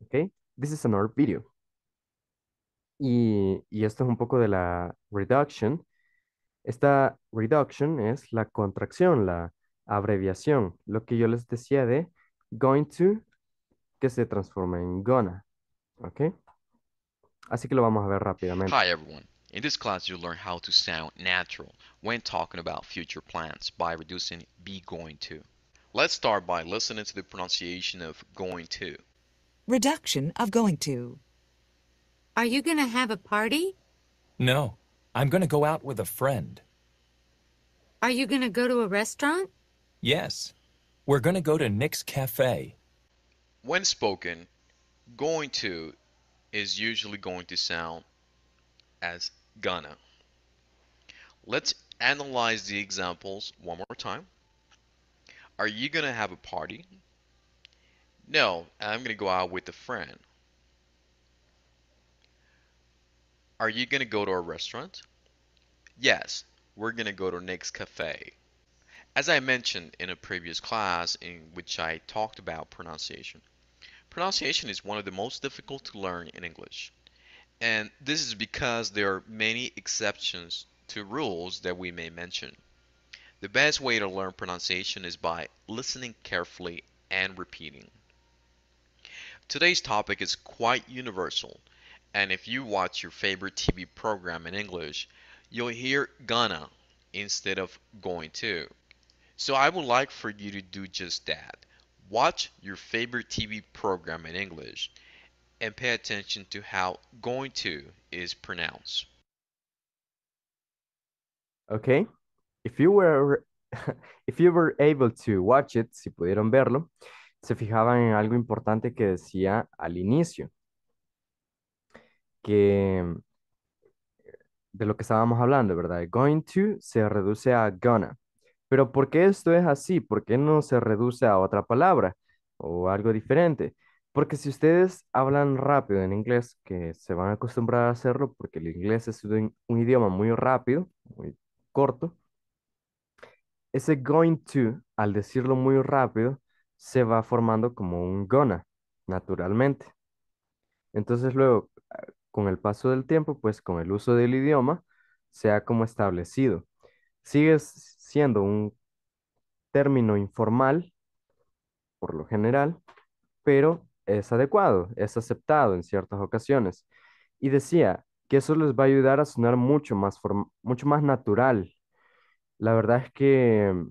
¿Ok? This is another video. Y, y esto es un poco de la reduction. Esta reduction es la contracción, la abreviación, lo que yo les decía de going to, que se transforma en gonna, ¿ok? Así que lo vamos a ver rápidamente. Hi everyone. In this class you'll learn how to sound natural when talking about future plans by reducing be going to. Let's start by listening to the pronunciation of going to. Reduction of going to. Are you going to have a party? No, I'm going to go out with a friend. Are you going to go to a restaurant? Yes. We're going to go to Nick's Cafe. When spoken, going to is usually going to sound as gonna. Let's analyze the examples one more time. Are you going to have a party? No, I'm going to go out with a friend. Are you going to go to a restaurant? Yes, we're going to go to Nick's Cafe. As I mentioned in a previous class in which I talked about pronunciation, pronunciation is one of the most difficult to learn in English. And this is because there are many exceptions to rules that we may mention. The best way to learn pronunciation is by listening carefully and repeating. Today's topic is quite universal, and if you watch your favorite TV program in English, you'll hear gonna instead of going to. So I would like for you to do just that. Watch your favorite TV program in English and pay attention to how going to is pronounced. Okay. If you were <laughs> if you were able to watch it, si pudieron verlo, se fijaban en algo importante que decía al inicio. Que de lo que estábamos hablando, ¿verdad? Going to se reduce a gonna. Pero ¿por qué esto es así? ¿Por qué no se reduce a otra palabra o algo diferente? Porque si ustedes hablan rápido en inglés, que se van a acostumbrar a hacerlo porque el inglés es un, idioma muy rápido, muy corto, ese going to, al decirlo muy rápido, se va formando como un gonna, naturalmente. Entonces luego, ah, con el paso del tiempo, pues con el uso del idioma, se ha como establecido sigue siendo un término informal, por lo general, pero es adecuado, es aceptado en ciertas ocasiones. Y decía que eso les va a ayudar a sonar mucho más, mucho más natural. La verdad es que mm,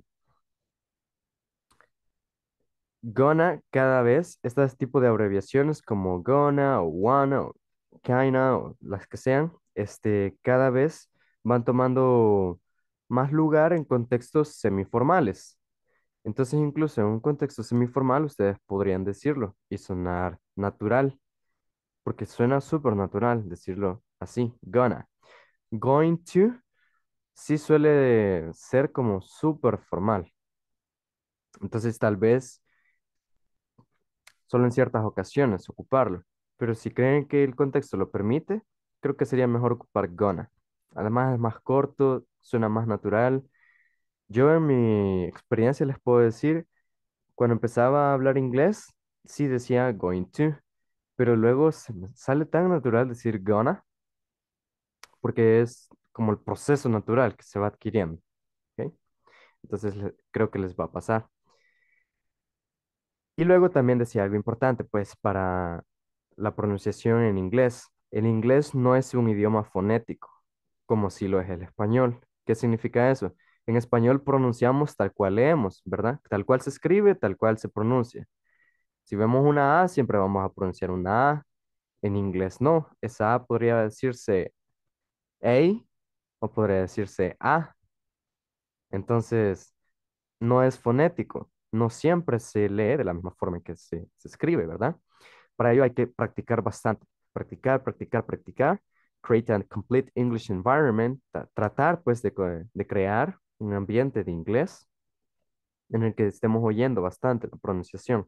gonna cada vez, este tipo de abreviaciones como gonna o wanna o kinda o las que sean, este, cada vez van tomando más lugar en contextos semiformales. Entonces, incluso en un contexto semiformal, ustedes podrían decirlo y sonar natural, porque suena súper natural decirlo así, gonna. Going to sí suele ser como súper formal. Entonces, tal vez solo en ciertas ocasiones ocuparlo, pero si creen que el contexto lo permite, creo que sería mejor ocupar gonna. Además es más corto, suena más natural. Yo en mi experiencia les puedo decir, cuando empezaba a hablar inglés, sí decía going to, pero luego sale tan natural decir gonna, porque es como el proceso natural que se va adquiriendo. Entonces creo que les va a pasar. Y luego también decía algo importante, pues para la pronunciación en inglés. El inglés no es un idioma fonético, como si lo es el español. ¿Qué significa eso? En español pronunciamos tal cual leemos, ¿verdad? Tal cual se escribe, tal cual se pronuncia. Si vemos una A, siempre vamos a pronunciar una A. En inglés no. Esa A podría decirse A o podría decirse A. Entonces, no es fonético. No siempre se lee de la misma forma en que se, se escribe, ¿verdad? Para ello hay que practicar bastante. Practicar, practicar, practicar create a complete English environment, tratar pues de, de crear un ambiente de inglés en el que estemos oyendo bastante la pronunciación,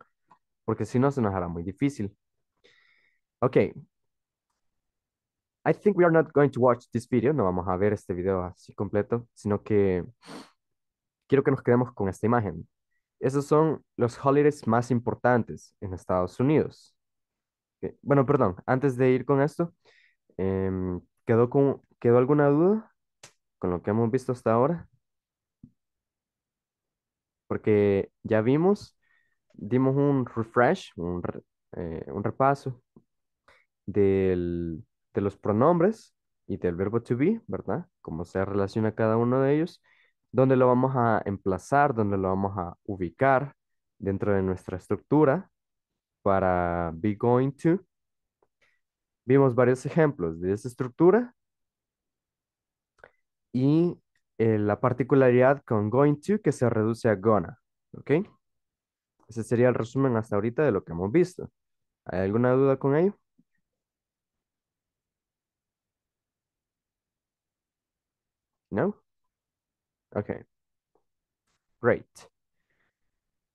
porque si no se nos hará muy difícil. Ok. I think we are not going to watch this video, no vamos a ver este video así completo, sino que quiero que nos quedemos con esta imagen. Esos son los holidays más importantes en Estados Unidos. Eh, bueno, perdón, antes de ir con esto, Em, ¿quedó, con, ¿Quedó alguna duda con lo que hemos visto hasta ahora? Porque ya vimos, dimos un refresh, un, eh, repaso de los pronombres y del verbo to be, ¿verdad? Cómo se relaciona cada uno de ellos, dónde lo vamos a emplazar, dónde lo vamos a ubicar dentro de nuestra estructura para be going to Vimos varios ejemplos de esa estructura y eh, la particularidad con going to que se reduce a gonna, ¿ok? Ese sería el resumen hasta ahorita de lo que hemos visto. ¿Hay alguna duda con ello? ¿No? Ok. Great.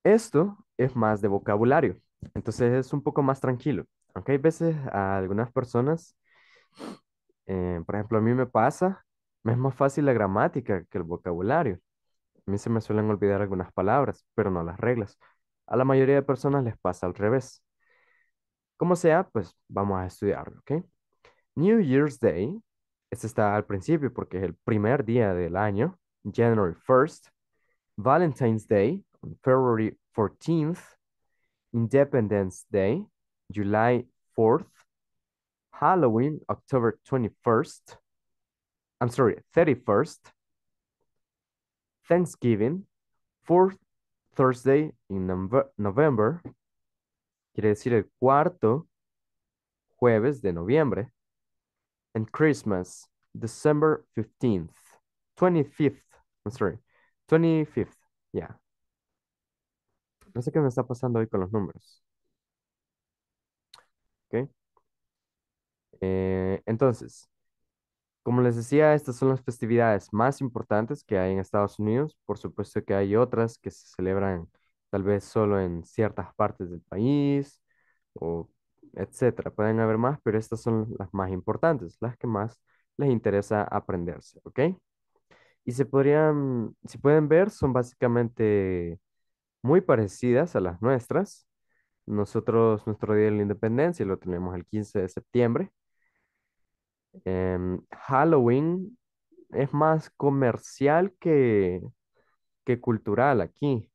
Esto es más de vocabulario, entonces es un poco más tranquilo. Aunque hay veces a algunas personas, eh, por ejemplo, a mí me pasa, me es más fácil la gramática que el vocabulario. A mí se me suelen olvidar algunas palabras, pero no las reglas. A la mayoría de personas les pasa al revés. Como sea, pues vamos a estudiarlo, ¿ok? New Year's Day, este está al principio porque es el primer día del año, January 1st, Valentine's Day, February 14th, Independence Day, July 4th, Halloween, October 21st, I'm sorry, 31st, Thanksgiving, fourth Thursday in November, quiere decir el cuarto jueves de noviembre, and Christmas, December 15th, 25th, I'm sorry, 25th, yeah. No sé qué me está pasando hoy con los números. Okay. Eh, entonces, como les decía, estas son las festividades más importantes que hay en Estados Unidos. Por supuesto que hay otras que se celebran tal vez solo en ciertas partes del país etc. etcétera. Pueden haber más, pero estas son las más importantes, las que más les interesa aprenderse, ¿ok? Y se podrían, si pueden ver, son básicamente muy parecidas a las nuestras, nosotros, nuestro Día de la Independencia lo tenemos el 15 de septiembre. Em, Halloween es más comercial que, cultural aquí.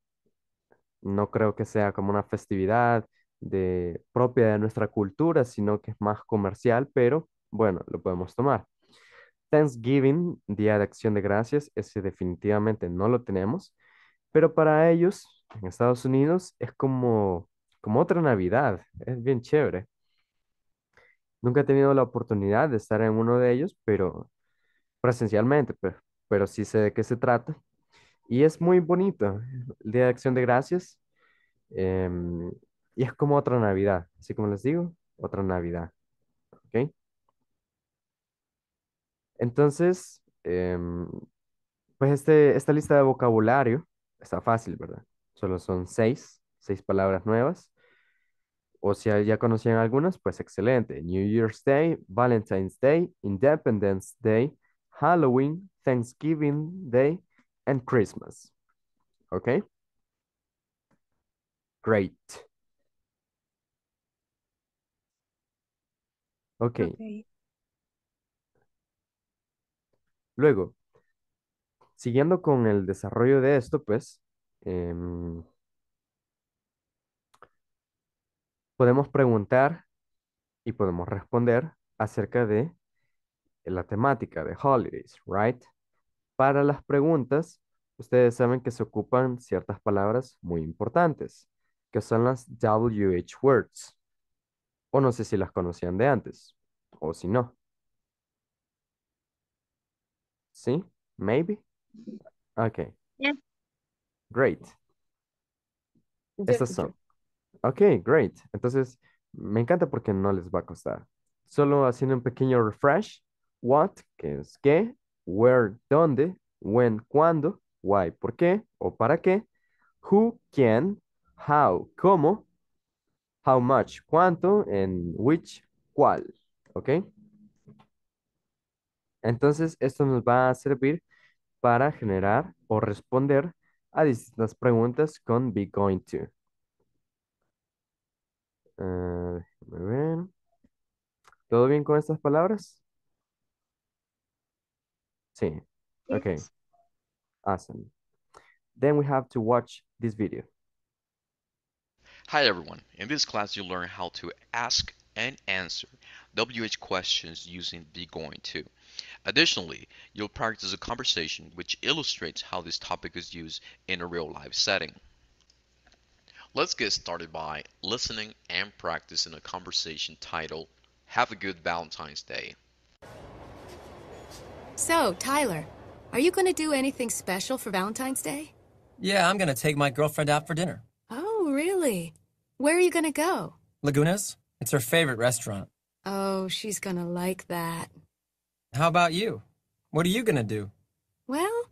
No creo que sea como una festividad de, propia de nuestra cultura, sino que es más comercial, pero bueno, lo podemos tomar. Thanksgiving, Día de Acción de Gracias, ese definitivamente no lo tenemos, pero para ellos en Estados Unidos es como como otra Navidad. Es bien chévere. Nunca he tenido la oportunidad de estar en uno de ellos, pero presencialmente, pero, sí sé de qué se trata. Y es muy bonito, el Día de Acción de Gracias. Em, y es como otra Navidad, así como les digo, otra Navidad. Entonces, em, pues este, esta lista de vocabulario está fácil, ¿verdad? Solo son seis, seis palabras nuevas o si ya conocían algunas, pues excelente. New Year's Day, Valentine's Day, Independence Day, Halloween, Thanksgiving Day, and Christmas. ¿Ok? Great. Ok. okay. Luego, siguiendo con el desarrollo de esto, pues, em, podemos preguntar y podemos responder acerca de la temática de holidays, right? Para las preguntas, ustedes saben que se ocupan ciertas palabras muy importantes, que son las WH words. O no sé si las conocían de antes, o si no. ¿Sí? ¿Maybe? Ok. Great. Estas son. Ok, great. Entonces, me encanta porque no les va a costar. Solo haciendo un pequeño refresh. What, que es qué, where, dónde, when, cuándo, why, por qué o para qué, who, quién, how, cómo, how much, cuánto, And which, cuál, ¿ok? Entonces, esto nos va a servir para generar o responder a distintas preguntas con be going to. Uh, ah, muy ¿Todo bien con estas palabras? Sí. Okay. Awesome. Then we have to watch this video. Hi everyone. In this class you learn how to ask and answer WH questions using be going to. Additionally, you'll practice a conversation which illustrates how this topic is used in a real life setting. Let's get started by listening and practicing a conversation titled Have a Good Valentine's Day. So, Tyler, are you going to do anything special for Valentine's Day? Yeah, I'm going to take my girlfriend out for dinner. Oh, really? Where are you going to go? Laguna's. It's her favorite restaurant. Oh, she's going to like that. How about you? What are you going to do? Well,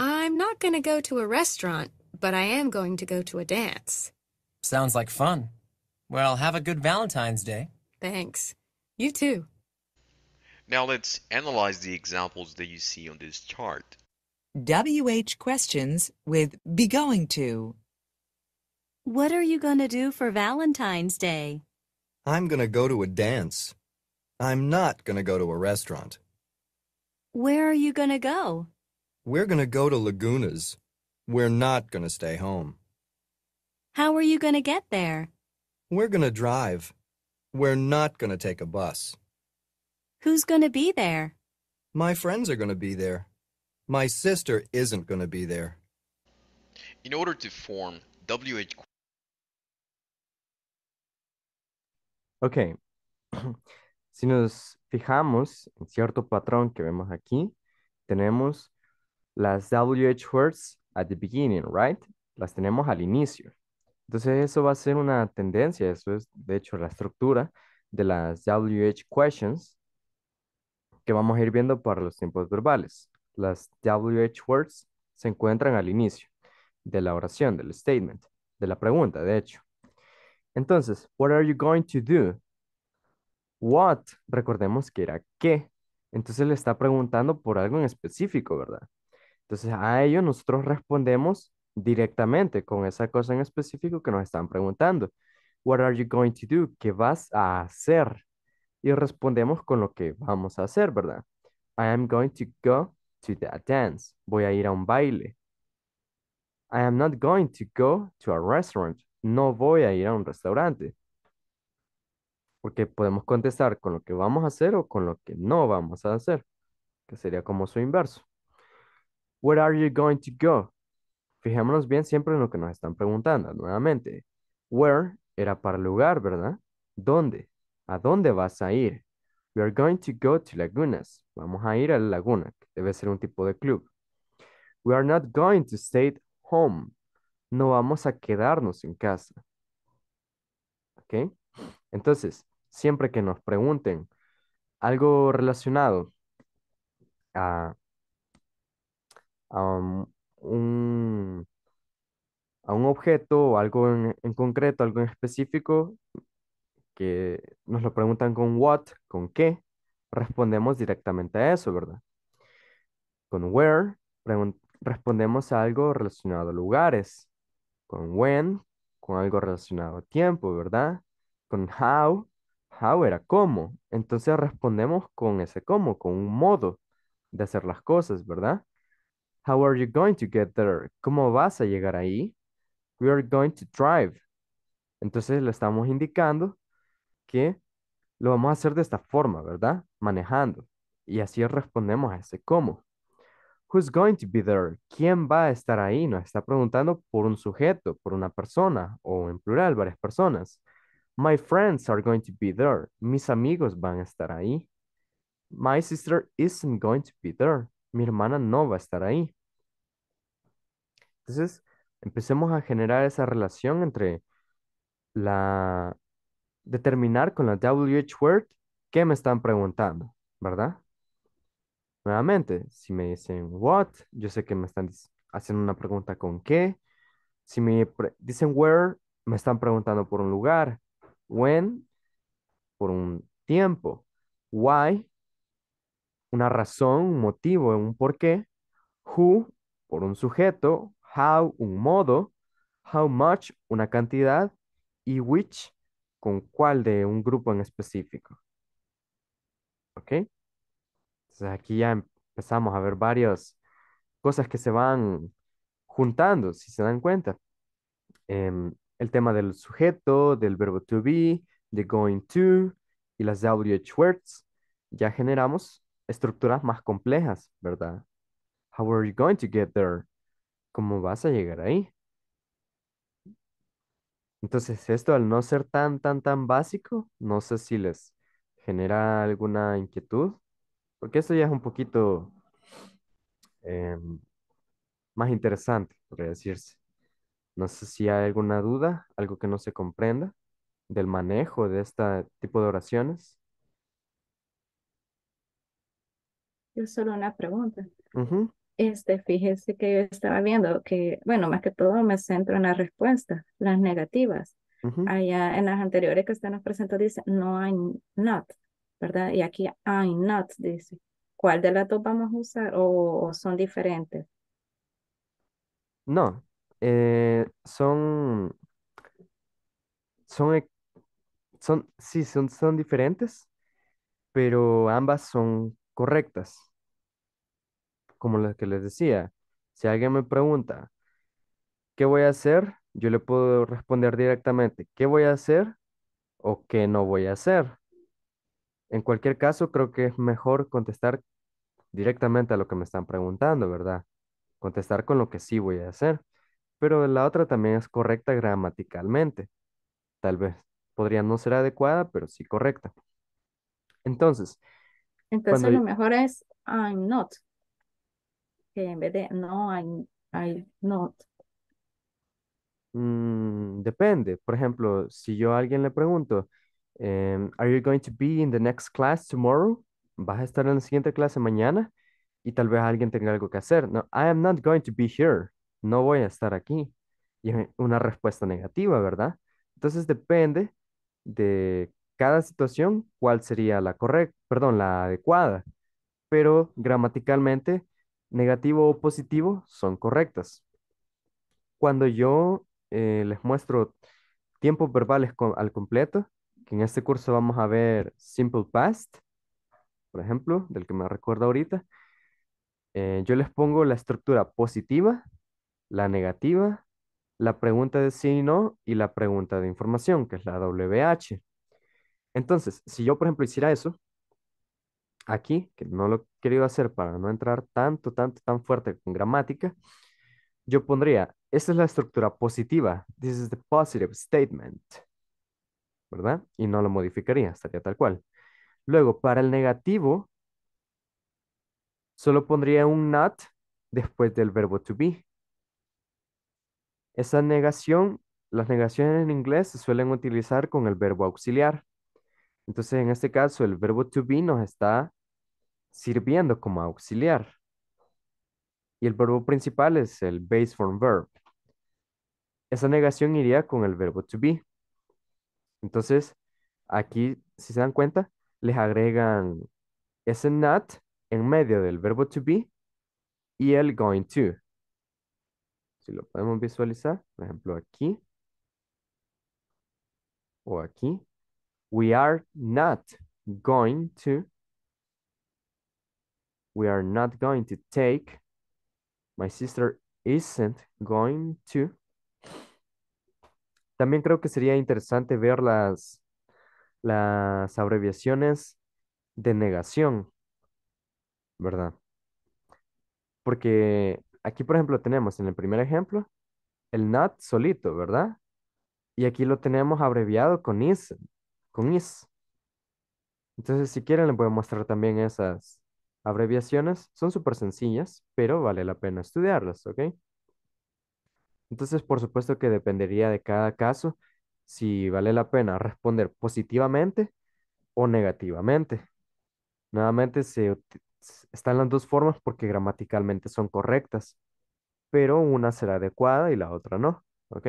I'm not going to go to a restaurant, but I am going to go to a dance. Sounds like fun. Well, have a good Valentine's Day. Thanks. You too. Now let's analyze the examples that you see on this chart. WH questions with be going to. What are you going to do for Valentine's Day? I'm going to go to a dance. I'm not going to go to a restaurant. Where are you going to go? We're going to go to Laguna's. We're not going to stay home. How are you going to get there? We're going to drive. We're not going to take a bus. Who's going to be there? My friends are going to be there. My sister isn't going to be there. In order to form WH. Ok. <clears throat> si nos fijamos en cierto patrón que vemos aquí, tenemos las WH words at the beginning, right? Las tenemos al inicio. Entonces eso va a ser una tendencia, eso es de hecho la estructura de las WH questions que vamos a ir viendo para los tiempos verbales. Las WH words se encuentran al inicio de la oración, del statement, de la pregunta, de hecho. Entonces, what are you going to do? What, recordemos que era qué. Entonces le está preguntando por algo en específico, ¿verdad? Entonces a ello nosotros respondemos directamente con esa cosa en específico que nos están preguntando. What are you going to do? ¿Qué vas a hacer? Y respondemos con lo que vamos a hacer, ¿verdad? I am going to go to the dance. Voy a ir a un baile. I am not going to go to a restaurant. No voy a ir a un restaurante. Porque podemos contestar con lo que vamos a hacer o con lo que no vamos a hacer, que sería como su inverso. Where are you going to go? fijémonos bien siempre en lo que nos están preguntando nuevamente. Where era para lugar, ¿verdad? ¿Dónde? ¿A dónde vas a ir? We are going to go to Lagunas. Vamos a ir a la laguna, que debe ser un tipo de club. We are not going to stay at home. No vamos a quedarnos en casa. ¿Ok? Entonces, siempre que nos pregunten algo relacionado a, um, un, a un objeto o algo en, concreto, algo en específico, que nos lo preguntan con what, con qué, respondemos directamente a eso, ¿verdad? Con where respondemos a algo relacionado a lugares. Con when, con algo relacionado a tiempo, ¿verdad? Con how, how era cómo. Entonces respondemos con ese cómo, con un modo de hacer las cosas, ¿verdad? How are you going to get there? ¿Cómo vas a llegar ahí? We are going to drive. Entonces le estamos indicando que lo vamos a hacer de esta forma, ¿verdad? Manejando. Y así respondemos a ese cómo. Who's going to be there? ¿Quién va a estar ahí? Nos está preguntando por un sujeto, por una persona o en plural, varias personas. My friends are going to be there. Mis amigos van a estar ahí. My sister isn't going to be there mi hermana no va a estar ahí. Entonces, empecemos a generar esa relación entre la... determinar con la WH word qué me están preguntando, ¿verdad? Nuevamente, si me dicen what, yo sé que me están haciendo una pregunta con qué. Si me dicen where, me están preguntando por un lugar. When, por un tiempo. Why, una razón, un motivo, un porqué. Who, por un sujeto. How, un modo. How much, una cantidad. Y which, con cuál de un grupo en específico. ¿Ok? Entonces aquí ya empezamos a ver varias cosas que se van juntando, si se dan cuenta. Em, el tema del sujeto, del verbo to be, de going to y las WH words. Ya generamos estructuras más complejas, ¿verdad? How are you going to get there? ¿Cómo vas a llegar ahí? Entonces, esto al no ser tan, tan, tan básico, no sé si les genera alguna inquietud, porque esto ya es un poquito em, más interesante, podría decirse. No sé si hay alguna duda, algo que no se comprenda del manejo de este tipo de oraciones. Yo solo una pregunta. Este, fíjese que yo estaba viendo que, bueno, más que todo me centro en las respuestas, las negativas. Allá en las anteriores que usted nos presentó dice, no, hay not, ¿verdad? Y aquí I'm not dice. ¿Cuál de las dos vamos a usar o, son diferentes? No, eh, son, son, e, son, sí, son, son diferentes, pero ambas son correctas. Como las que les decía, si alguien me pregunta, ¿qué voy a hacer? Yo le puedo responder directamente, ¿qué voy a hacer o qué no voy a hacer? En cualquier caso, creo que es mejor contestar directamente a lo que me están preguntando, ¿verdad? Contestar con lo que sí voy a hacer. Pero la otra también es correcta gramaticalmente. Tal vez podría no ser adecuada, pero sí correcta. Entonces, entonces lo mejor es I'm not. Que en vez de no, I'm, not. Mm, depende. Por ejemplo, si yo a alguien le pregunto, em, Are you going to be in the next class tomorrow? ¿Vas a estar en la siguiente clase mañana? Y tal vez alguien tenga algo que hacer. No, I am not going to be here. No voy a estar aquí. Y es una respuesta negativa, ¿verdad? Entonces depende de cada situación cuál sería la correcta, perdón, la adecuada, pero gramaticalmente negativo o positivo son correctas. Cuando yo eh, les muestro tiempos verbales al completo, que en este curso vamos a ver simple past, por ejemplo, del que me recuerda ahorita, eh, yo les pongo la estructura positiva, la negativa, la pregunta de sí y no y la pregunta de información, que es la WH. Entonces, si yo, por ejemplo, hiciera eso, aquí, que no lo he querido hacer para no entrar tanto, tanto, tan fuerte con gramática, yo pondría, esta es la estructura positiva, this is the positive statement, ¿verdad? Y no lo modificaría, estaría tal cual. Luego, para el negativo, solo pondría un not después del verbo to be. Esa negación, las negaciones en inglés se suelen utilizar con el verbo auxiliar. Entonces, en este caso, el verbo to be nos está sirviendo como auxiliar. Y el verbo principal es el base form verb. Esa negación iría con el verbo to be. Entonces, aquí, si se dan cuenta, les agregan ese not en medio del verbo to be y el going to. Si lo podemos visualizar, por ejemplo, aquí o aquí. We are not going to. We are not going to take. My sister isn't going to. También creo que sería interesante ver las, las abreviaciones de negación, ¿verdad? Porque aquí, por ejemplo, tenemos en el primer ejemplo el not solito, ¿verdad? Y aquí lo tenemos abreviado con isn't con is. Entonces, si quieren, les voy a mostrar también esas abreviaciones. Son súper sencillas, pero vale la pena estudiarlas, ¿ok? Entonces, por supuesto que dependería de cada caso si vale la pena responder positivamente o negativamente. Nuevamente, se, están las dos formas porque gramaticalmente son correctas, pero una será adecuada y la otra no, ¿ok?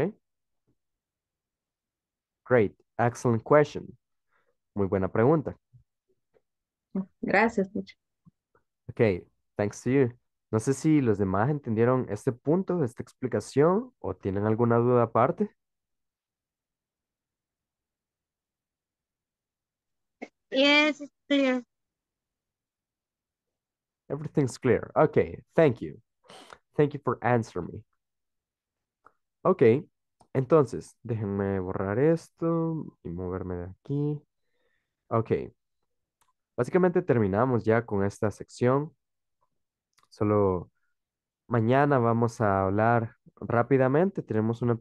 Great. Excellent question. Muy buena pregunta. Gracias, mucho. Ok, thanks to you. No sé si los demás entendieron este punto, esta explicación, o tienen alguna duda aparte. Yes, it's clear. Everything's clear. Okay, thank you. Thank you for answering me. Okay, entonces, déjenme borrar esto y moverme de aquí. Ok. Básicamente terminamos ya con esta sección. Solo mañana vamos a hablar rápidamente. Tenemos una,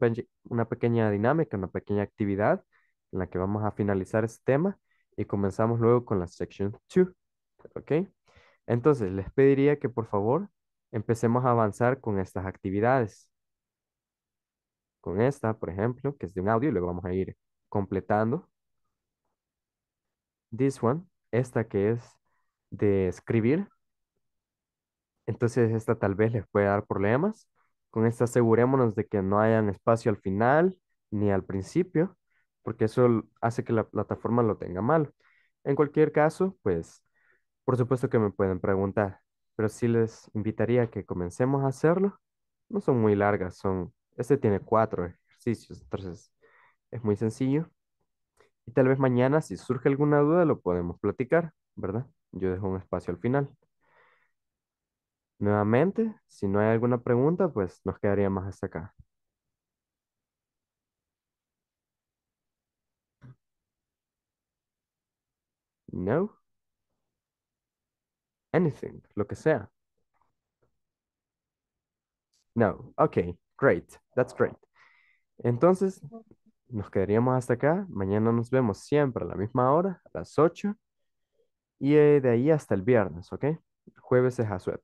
pequeña dinámica, una pequeña actividad en la que vamos a finalizar este tema y comenzamos luego con la sección 2. ¿Ok? Entonces, les pediría que por favor empecemos a avanzar con estas actividades con esta, por ejemplo, que es de un audio y luego vamos a ir completando. This one, esta que es de escribir. Entonces esta tal vez les puede dar problemas. Con esta asegurémonos de que no hayan espacio al final ni al principio, porque eso hace que la plataforma lo tenga mal. En cualquier caso, pues, por supuesto que me pueden preguntar, pero sí les invitaría a que comencemos a hacerlo. No son muy largas, son este tiene cuatro ejercicios, entonces es muy sencillo. Y tal vez mañana, si surge alguna duda, lo podemos platicar, ¿verdad? Yo dejo un espacio al final. Nuevamente, si no hay alguna pregunta, pues nos quedaría más hasta acá. No. Anything, lo que sea. No, ok. Great, that's great. Entonces, nos quedaríamos hasta acá. Mañana nos vemos siempre a la misma hora, a las 8. Y eh, de ahí hasta el viernes, ¿ok? El jueves es Azuet.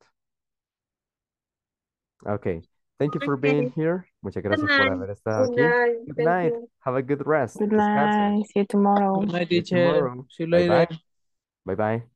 Ok. Thank you for being here. Muchas gracias por haber estado aquí. Good night. Have a good rest. Good night. See you tomorrow. Good night, teacher. See you Bye bye.